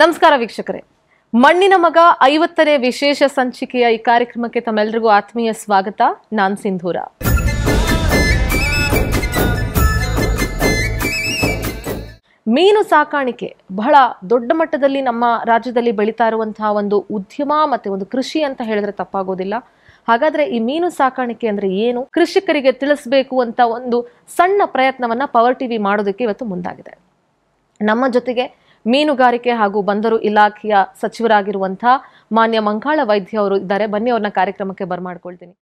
ನಮಸ್ಕಾರ ವೀಕ್ಷಕರೇ ಮಣ್ಣಿನ ಮಗ ಐವತ್ತನೇ ವಿಶೇಷ ಸಂಚಿಕೆಯ ಈ ಕಾರ್ಯಕ್ರಮಕ್ಕೆ ತಮ್ಮೆಲ್ಲರಿಗೂ ಆತ್ಮೀಯ ಸ್ವಾಗತ ನಾನ್ ಸಿಂಧೂರ ಮೀನು ಸಾಕಾಣಿಕೆ ಬಹಳ ದೊಡ್ಡ ಮಟ್ಟದಲ್ಲಿ ನಮ್ಮ ರಾಜ್ಯದಲ್ಲಿ ಬೆಳೀತಾ ಇರುವಂತಹ ಒಂದು ಉದ್ಯಮ ಮತ್ತೆ ಒಂದು ಕೃಷಿ ಅಂತ ಹೇಳಿದ್ರೆ ತಪ್ಪಾಗೋದಿಲ್ಲ ಹಾಗಾದ್ರೆ ಈ ಮೀನು ಸಾಕಾಣಿಕೆ ಅಂದ್ರೆ ಏನು ಕೃಷಿಕರಿಗೆ ತಿಳಿಸಬೇಕು ಅಂತ ಒಂದು ಸಣ್ಣ ಪ್ರಯತ್ನವನ್ನ ಪವರ್ ಟಿವಿ ಮಾಡೋದಕ್ಕೆ ಇವತ್ತು ಮುಂದಾಗಿದೆ ನಮ್ಮ ಜೊತೆಗೆ ಮೀನುಗಾರಿಕೆ ಹಾಗೂ ಬಂದರು ಇಲಾಖೆಯ ಸಚಿವರಾಗಿರುವಂತಹ ಮಾನ್ಯ ಮಂಕಾಳ ವೈದ್ಯ ಅವರು ಇದ್ದಾರೆ ಬನ್ನಿ ಅವರನ್ನ ಕಾರ್ಯಕ್ರಮಕ್ಕೆ ಬರ್ಮಾಡ್ಕೊಳ್ತೀನಿ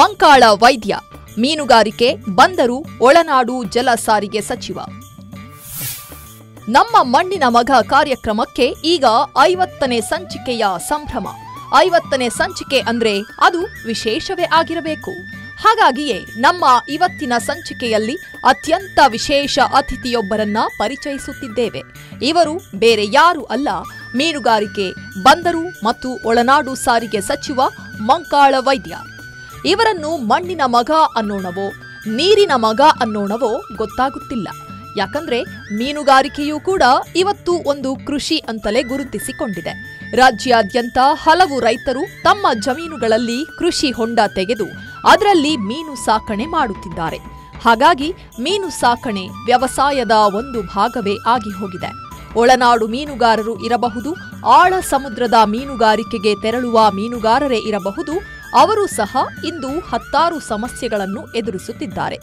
ಮಂಕಾಳ ವೈದ್ಯ ಮೀನುಗಾರಿಕೆ ಬಂದರು ಒಳನಾಡು ಜಲ ಸಾರಿಗೆ ಸಚಿವ ನಮ್ಮ ಮಣ್ಣಿನ ಮಗ ಕಾರ್ಯಕ್ರಮಕ್ಕೆ ಈಗ ಐವತ್ತನೇ ಸಂಚಿಕೆಯ ಸಂಭ್ರಮ ಐವತ್ತನೇ ಸಂಚಿಕೆ ಅಂದ್ರೆ ಅದು ವಿಶೇಷವೇ ಆಗಿರಬೇಕು ಹಾಗಾಗಿಯೇ ನಮ್ಮ ಇವತ್ತಿನ ಸಂಚಿಕೆಯಲ್ಲಿ ಅತ್ಯಂತ ವಿಶೇಷ ಅತಿಥಿಯೊಬ್ಬರನ್ನ ಪರಿಚಯಿಸುತ್ತಿದ್ದೇವೆ ಇವರು ಬೇರೆ ಯಾರು ಅಲ್ಲ ಮೀನುಗಾರಿಕೆ ಬಂದರು ಮತ್ತು ಒಳನಾಡು ಸಾರಿಗೆ ಸಚಿವ ಮಂಕಾಳ ವೈದ್ಯ ಇವರನ್ನು ಮಣ್ಣಿನ ಮಗ ಅನ್ನೋಣವೋ ನೀರಿನ ಮಗ ಅನ್ನೋಣವೋ ಗೊತ್ತಾಗುತ್ತಿಲ್ಲ ಯಾಕಂದ್ರೆ ಮೀನುಗಾರಿಕೆಯೂ ಕೂಡ ಇವತ್ತು ಒಂದು ಕೃಷಿ ಅಂತಲೇ ಗುರುತಿಸಿಕೊಂಡಿದೆ ರಾಜ್ಯಾದ್ಯಂತ ಹಲವು ರೈತರು ತಮ್ಮ ಜಮೀನುಗಳಲ್ಲಿ ಕೃಷಿ ಹೊಂಡ ತೆಗೆದು ಅದರಲ್ಲಿ ಮೀನು ಸಾಕಣೆ ಮಾಡುತ್ತಿದ್ದಾರೆ ಹಾಗಾಗಿ ಮೀನು ಸಾಕಣೆ ವ್ಯವಸಾಯದ ಒಂದು ಭಾಗವೇ ಆಗಿ ಹೋಗಿದೆ ಒಳನಾಡು ಮೀನುಗಾರರು ಇರಬಹುದು ಆಳ ಸಮುದ್ರದ ಮೀನುಗಾರಿಕೆಗೆ ತೆರಳುವ ಮೀನುಗಾರರೇ ಇರಬಹುದು ಅವರು ಸಹ ಇಂದು ಹತ್ತಾರು ಸಮಸ್ಯೆಗಳನ್ನು ಎದುರಿಸುತ್ತಿದ್ದಾರೆ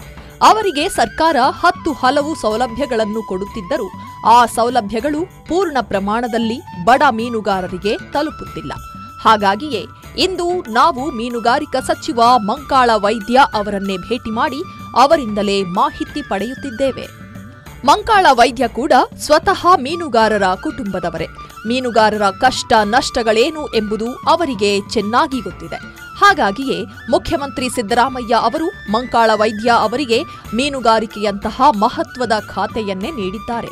ಅವರಿಗೆ ಸರ್ಕಾರ ಹತ್ತು ಹಲವು ಸೌಲಭ್ಯಗಳನ್ನು ಕೊಡುತ್ತಿದ್ದರೂ ಆ ಸೌಲಭ್ಯಗಳು ಪೂರ್ಣ ಪ್ರಮಾಣದಲ್ಲಿ ಬಡ ಮೀನುಗಾರರಿಗೆ ತಲುಪುತ್ತಿಲ್ಲ ಹಾಗಾಗಿಯೇ ಇಂದು ನಾವು ಮೀನುಗಾರಿಕಾ ಸಚಿವ ಮಂಕಾಳ ವೈದ್ಯ ಅವರನ್ನೇ ಭೇಟಿ ಮಾಡಿ ಅವರಿಂದಲೇ ಮಾಹಿತಿ ಪಡೆಯುತ್ತಿದ್ದೇವೆ ಮಂಕಾಳ ವೈದ್ಯ ಕೂಡ ಸ್ವತಃ ಮೀನುಗಾರರ ಕುಟುಂಬದವರೇ ಮೀನುಗಾರರ ಕಷ್ಟ ನಷ್ಟಗಳೇನು ಎಂಬುದು ಅವರಿಗೆ ಚೆನ್ನಾಗಿ ಗೊತ್ತಿದೆ ಹಾಗಾಗಿಯೇ ಮುಖ್ಯಮಂತ್ರಿ ಸಿದ್ದರಾಮಯ್ಯ ಅವರು ಮಂಕಾಳ ವೈದ್ಯ ಅವರಿಗೆ ಮೀನುಗಾರಿಕೆಯಂತಹ ಮಹತ್ವದ ಖಾತೆಯನ್ನೇ ನೀಡಿದ್ದಾರೆ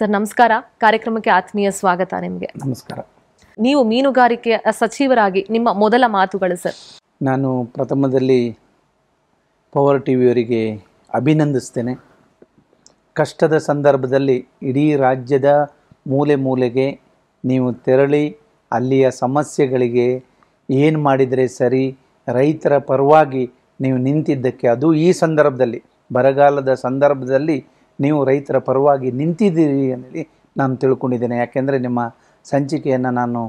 ಸರ್ ನಮಸ್ಕಾರ ಕಾರ್ಯಕ್ರಮಕ್ಕೆ ಆತ್ಮೀಯ ಸ್ವಾಗತ ನಿಮಗೆ ನಮಸ್ಕಾರ ನೀವು ಮೀನುಗಾರಿಕೆಯ ಸಚಿವರಾಗಿ ನಿಮ್ಮ ಮೊದಲ ಮಾತುಗಳು ಸರ್ ನಾನು ಪ್ರಥಮದಲ್ಲಿ ಪವರ್ ಟಿವಿಯವರಿಗೆ ಅಭಿನಂದಿಸ್ತೇನೆ ಕಷ್ಟದ ಸಂದರ್ಭದಲ್ಲಿ ಇಡೀ ರಾಜ್ಯದ ಮೂಲೆ ಮೂಲೆಗೆ ನೀವು ತೆರಳಿ ಅಲ್ಲಿಯ ಸಮಸ್ಯೆಗಳಿಗೆ ಏನು ಮಾಡಿದರೆ ಸರಿ ರೈತರ ಪರವಾಗಿ ನೀವು ನಿಂತಿದ್ದಕ್ಕೆ ಅದು ಈ ಸಂದರ್ಭದಲ್ಲಿ ಬರಗಾಲದ ಸಂದರ್ಭದಲ್ಲಿ ನೀವು ರೈತರ ಪರವಾಗಿ ನಿಂತಿದ್ದೀರಿ ಅನ್ನಿ ನಾನು ತಿಳ್ಕೊಂಡಿದ್ದೇನೆ ಯಾಕೆಂದರೆ ನಿಮ್ಮ ಸಂಚಿಕೆಯನ್ನು ನಾನು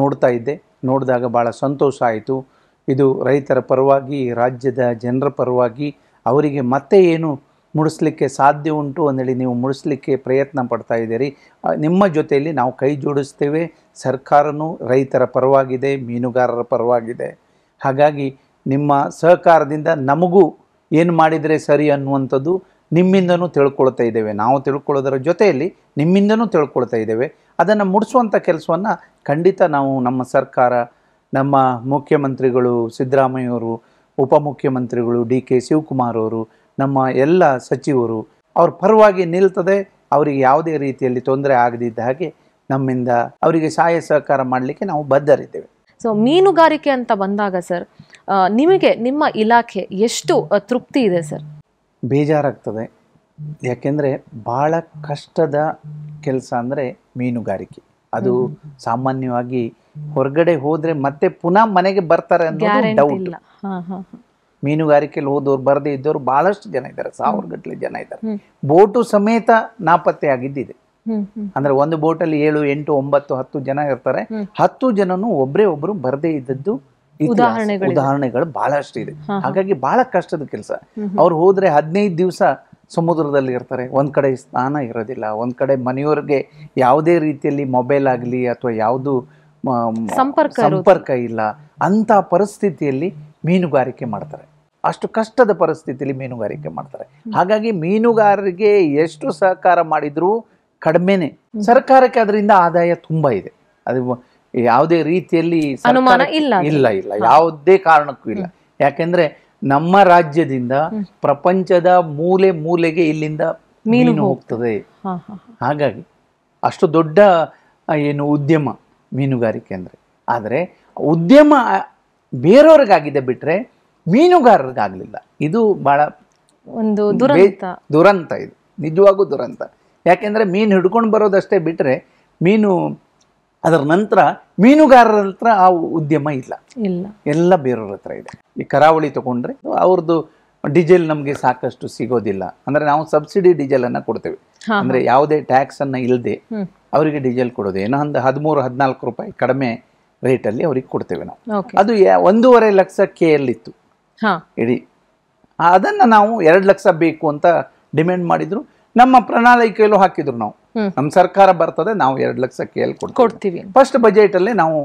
ನೋಡ್ತಾ ಇದ್ದೆ ನೋಡಿದಾಗ ಭಾಳ ಸಂತೋಷ ಆಯಿತು ಇದು ರೈತರ ಪರವಾಗಿ ರಾಜ್ಯದ ಜನರ ಪರವಾಗಿ ಅವರಿಗೆ ಮತ್ತೆ ಏನು ಮುಡಿಸ್ಲಿಕ್ಕೆ ಸಾಧ್ಯ ಉಂಟು ಅಂದೇಳಿ ನೀವು ಮುಡಿಸ್ಲಿಕ್ಕೆ ಪ್ರಯತ್ನ ಪಡ್ತಾ ಇದ್ದೀರಿ ನಿಮ್ಮ ಜೊತೆಯಲ್ಲಿ ನಾವು ಕೈ ಜೋಡಿಸ್ತೇವೆ ಸರ್ಕಾರನೂ ರೈತರ ಪರವಾಗಿದೆ ಮೀನುಗಾರರ ಪರವಾಗಿದೆ ಹಾಗಾಗಿ ನಿಮ್ಮ ಸಹಕಾರದಿಂದ ನಮಗೂ ಏನು ಮಾಡಿದರೆ ಸರಿ ಅನ್ನುವಂಥದ್ದು ನಿಮ್ಮಿಂದನೂ ತಿಳ್ಕೊಳ್ತಾ ಇದ್ದೇವೆ ನಾವು ತಿಳ್ಕೊಳ್ಳೋದರ ಜೊತೆಯಲ್ಲಿ ನಿಮ್ಮಿಂದನೂ ತಿಳ್ಕೊಳ್ತಾ ಇದ್ದೇವೆ ಅದನ್ನು ಮುಡಿಸುವಂಥ ಕೆಲಸವನ್ನು ಖಂಡಿತ ನಾವು ನಮ್ಮ ಸರ್ಕಾರ ನಮ್ಮ ಮುಖ್ಯಮಂತ್ರಿಗಳು ಸಿದ್ದರಾಮಯ್ಯವರು ಉಪಮುಖ್ಯಮಂತ್ರಿಗಳು ಡಿ ಕೆ ಶಿವಕುಮಾರ್ ಅವರು ನಮ್ಮ ಎಲ್ಲ ಸಚಿವರು ಅವ್ರ ಪರವಾಗಿ ನಿಲ್ತದೆ ಅವರಿಗೆ ಯಾವುದೇ ರೀತಿಯಲ್ಲಿ ತೊಂದರೆ ಆಗದಿದ್ದ ಹಾಗೆ ನಮ್ಮಿಂದ ಅವರಿಗೆ ಸಹಾಯ ಸಹಕಾರ ಮಾಡಲಿಕ್ಕೆ ನಾವು ಬದ್ಧರಿದ್ದೇವೆ ಸೊ ಮೀನುಗಾರಿಕೆ ಅಂತ ಬಂದಾಗ ಸರ್ ನಿಮಗೆ ನಿಮ್ಮ ಇಲಾಖೆ ಎಷ್ಟು ತೃಪ್ತಿ ಇದೆ ಸರ್ ಬೇಜಾರಾಗ್ತದೆ ಯಾಕೆಂದರೆ ಭಾಳ ಕಷ್ಟದ ಕೆಲಸ ಅಂದರೆ ಮೀನುಗಾರಿಕೆ ಅದು ಸಾಮಾನ್ಯವಾಗಿ ಹೊರಗಡೆ ಹೋದರೆ ಮತ್ತೆ ಪುನಃ ಮನೆಗೆ ಬರ್ತಾರೆ ಅನ್ನೋದು ಡೌಟ್ ಮೀನುಗಾರಿಕೆಯಲ್ಲಿ ಹೋದವ್ರು ಬರದೇ ಇದ್ದವ್ರು ಬಹಳಷ್ಟು ಜನ ಇದ್ದಾರೆ ಸಾವಿರ ಗಟ್ಟಲೆ ಜನ ಇದ್ದಾರೆ ಬೋಟು ಸಮೇತ ನಾಪತ್ತೆ ಆಗಿದ್ದಿದೆ ಅಂದ್ರೆ ಒಂದು ಬೋಟಲ್ಲಿ ಏಳು ಎಂಟು ಒಂಬತ್ತು ಹತ್ತು ಜನ ಇರ್ತಾರೆ ಹತ್ತು ಜನನು ಒಬ್ರೇ ಒಬ್ಬರು ಬರದೇ ಇದ್ದದ್ದು ಉದಾಹರಣೆಗಳು ಬಹಳಷ್ಟು ಇದೆ ಹಾಗಾಗಿ ಬಹಳ ಕಷ್ಟದ ಕೆಲಸ ಅವ್ರು ಹೋದ್ರೆ ಹದಿನೈದು ದಿವಸ ಸಮುದ್ರದಲ್ಲಿ ಇರ್ತಾರೆ ಒಂದ್ ಕಡೆ ಸ್ನಾನ ಇರೋದಿಲ್ಲ ಒಂದ್ ಕಡೆ ಮನೆಯವ್ರಿಗೆ ಯಾವುದೇ ರೀತಿಯಲ್ಲಿ ಮೊಬೈಲ್ ಆಗಲಿ ಅಥವಾ ಯಾವುದು ಸಂಪರ್ಕ ಸಂಪರ್ಕ ಇಲ್ಲ ಅಂತ ಪರಿಸ್ಥಿತಿಯಲ್ಲಿ ಮೀನುಗಾರಿಕೆ ಮಾಡ್ತಾರೆ ಅಷ್ಟು ಕಷ್ಟದ ಪರಿಸ್ಥಿತಿಯಲ್ಲಿ ಮೀನುಗಾರಿಕೆ ಮಾಡ್ತಾರೆ ಹಾಗಾಗಿ ಮೀನುಗಾರರಿಗೆ ಎಷ್ಟು ಸಹಕಾರ ಮಾಡಿದ್ರು ಕಡಿಮೆನೆ ಸರ್ಕಾರಕ್ಕೆ ಅದರಿಂದ ಆದಾಯ ತುಂಬಾ ಇದೆ ಅದು ಯಾವುದೇ ರೀತಿಯಲ್ಲಿ ಅನುಮಾನ ಇಲ್ಲ ಇಲ್ಲ ಇಲ್ಲ ಯಾವುದೇ ಕಾರಣಕ್ಕೂ ಇಲ್ಲ ಯಾಕೆಂದ್ರೆ ನಮ್ಮ ರಾಜ್ಯದಿಂದ ಪ್ರಪಂಚದ ಮೂಲೆ ಮೂಲೆಗೆ ಇಲ್ಲಿಂದ ಮೀನು ಹೋಗ್ತದೆ ಹಾಗಾಗಿ ಅಷ್ಟು ದೊಡ್ಡ ಏನು ಉದ್ಯಮ ಮೀನುಗಾರಿಕೆ ಅಂದ್ರೆ ಆದರೆ ಉದ್ಯಮ ಬೇರೆಯವ್ರಿಗಾಗಿದೆ ಬಿಟ್ರೆ ಮೀನುಗಾರರಿಗಾಗಲಿಲ್ಲ ಇದು ಭಾಳ ಒಂದು ದುರಂತ ದುರಂತ ಇದು ನಿಜವಾಗೂ ದುರಂತ ಯಾಕೆಂದ್ರೆ ಮೀನು ಹಿಡ್ಕೊಂಡು ಬರೋದಷ್ಟೇ ಬಿಟ್ರೆ ಮೀನು ಅದರ ನಂತರ ಮೀನುಗಾರರ ಹತ್ರ ಆ ಉದ್ಯಮ ಇಲ್ಲ ಇಲ್ಲ ಎಲ್ಲ ಬೇರೆಯವ್ರ ಹತ್ರ ಇದೆ ಈ ಕರಾವಳಿ ತಗೊಂಡ್ರೆ ಅವ್ರದ್ದು ಡೀಸೆಲ್ ನಮಗೆ ಸಾಕಷ್ಟು ಸಿಗೋದಿಲ್ಲ ಅಂದ್ರೆ ನಾವು ಸಬ್ಸಿಡಿ ಡೀಸೆಲ್ ಅನ್ನ ಕೊಡ್ತೇವೆ ಅಂದ್ರೆ ಯಾವುದೇ ಟ್ಯಾಕ್ಸ್ ಅನ್ನ ಇಲ್ಲದೆ ಅವರಿಗೆ ಡೀಸೆಲ್ ಕೊಡೋದು ಏನೋ ಒಂದು ಹದಿಮೂರು ಹದಿನಾಲ್ಕು ರೂಪಾಯಿ ಕಡಿಮೆ ರೇಟಲ್ಲಿ ಅವ್ರಿಗೆ ಕೊಡ್ತೇವೆ ನಾವು ಅದು ಒಂದೂವರೆ ಲಕ್ಷ ಕೆ ಎಲ್ ಇತ್ತು ಇಡೀ ಅದನ್ನು ನಾವು ಎರಡು ಲಕ್ಷ ಬೇಕು ಅಂತ ಡಿಮ್ಯಾಂಡ್ ಮಾಡಿದ್ರು ನಮ್ಮ ಪ್ರಣಾಳಿಕೆಯಲ್ಲೂ ಹಾಕಿದ್ರು ನಾವು ನಮ್ಮ ಸರ್ಕಾರ ಬರ್ತದೆ ನಾವು ಎರಡು ಲಕ್ಷ ಕೇಳಿ ಕೊಡ್ತೀವಿ ಫಸ್ಟ್ ಬಜೆಟ್ ಅಲ್ಲಿ ನಾವು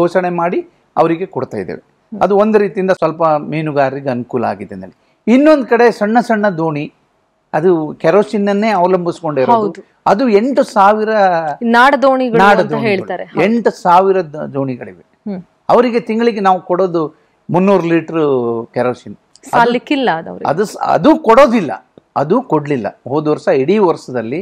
ಘೋಷಣೆ ಮಾಡಿ ಅವರಿಗೆ ಕೊಡ್ತಾ ಇದ್ದೇವೆ ಅದು ಒಂದು ರೀತಿಯಿಂದ ಸ್ವಲ್ಪ ಮೀನುಗಾರರಿಗೆ ಅನುಕೂಲ ಆಗಿದೆ ನನಗೆ ಇನ್ನೊಂದು ಕಡೆ ಸಣ್ಣ ಸಣ್ಣ ದೋಣಿ ಅದು ಅನ್ನೇ ಅವಲಂಬಿಸಿಕೊಂಡಿರೋದು ಅದು ಎಂಟು ಸಾವಿರ ನಾಡ ದೋಣಿಗಳು ಹೇಳ್ತಾರೆ ಎಂಟು ಸಾವಿರ ದೋಣಿಗಳಿವೆ ಅವರಿಗೆ ತಿಂಗಳಿಗೆ ನಾವು ಕೊಡೋದು ಮುನ್ನೂರು ಲೀಟರ್ ಕೆರೋಸಿನ್ ಅದು ಅದು ಕೊಡೋದಿಲ್ಲ ಅದು ಕೊಡಲಿಲ್ಲ ಹೋದ ವರ್ಷ ಇಡೀ ವರ್ಷದಲ್ಲಿ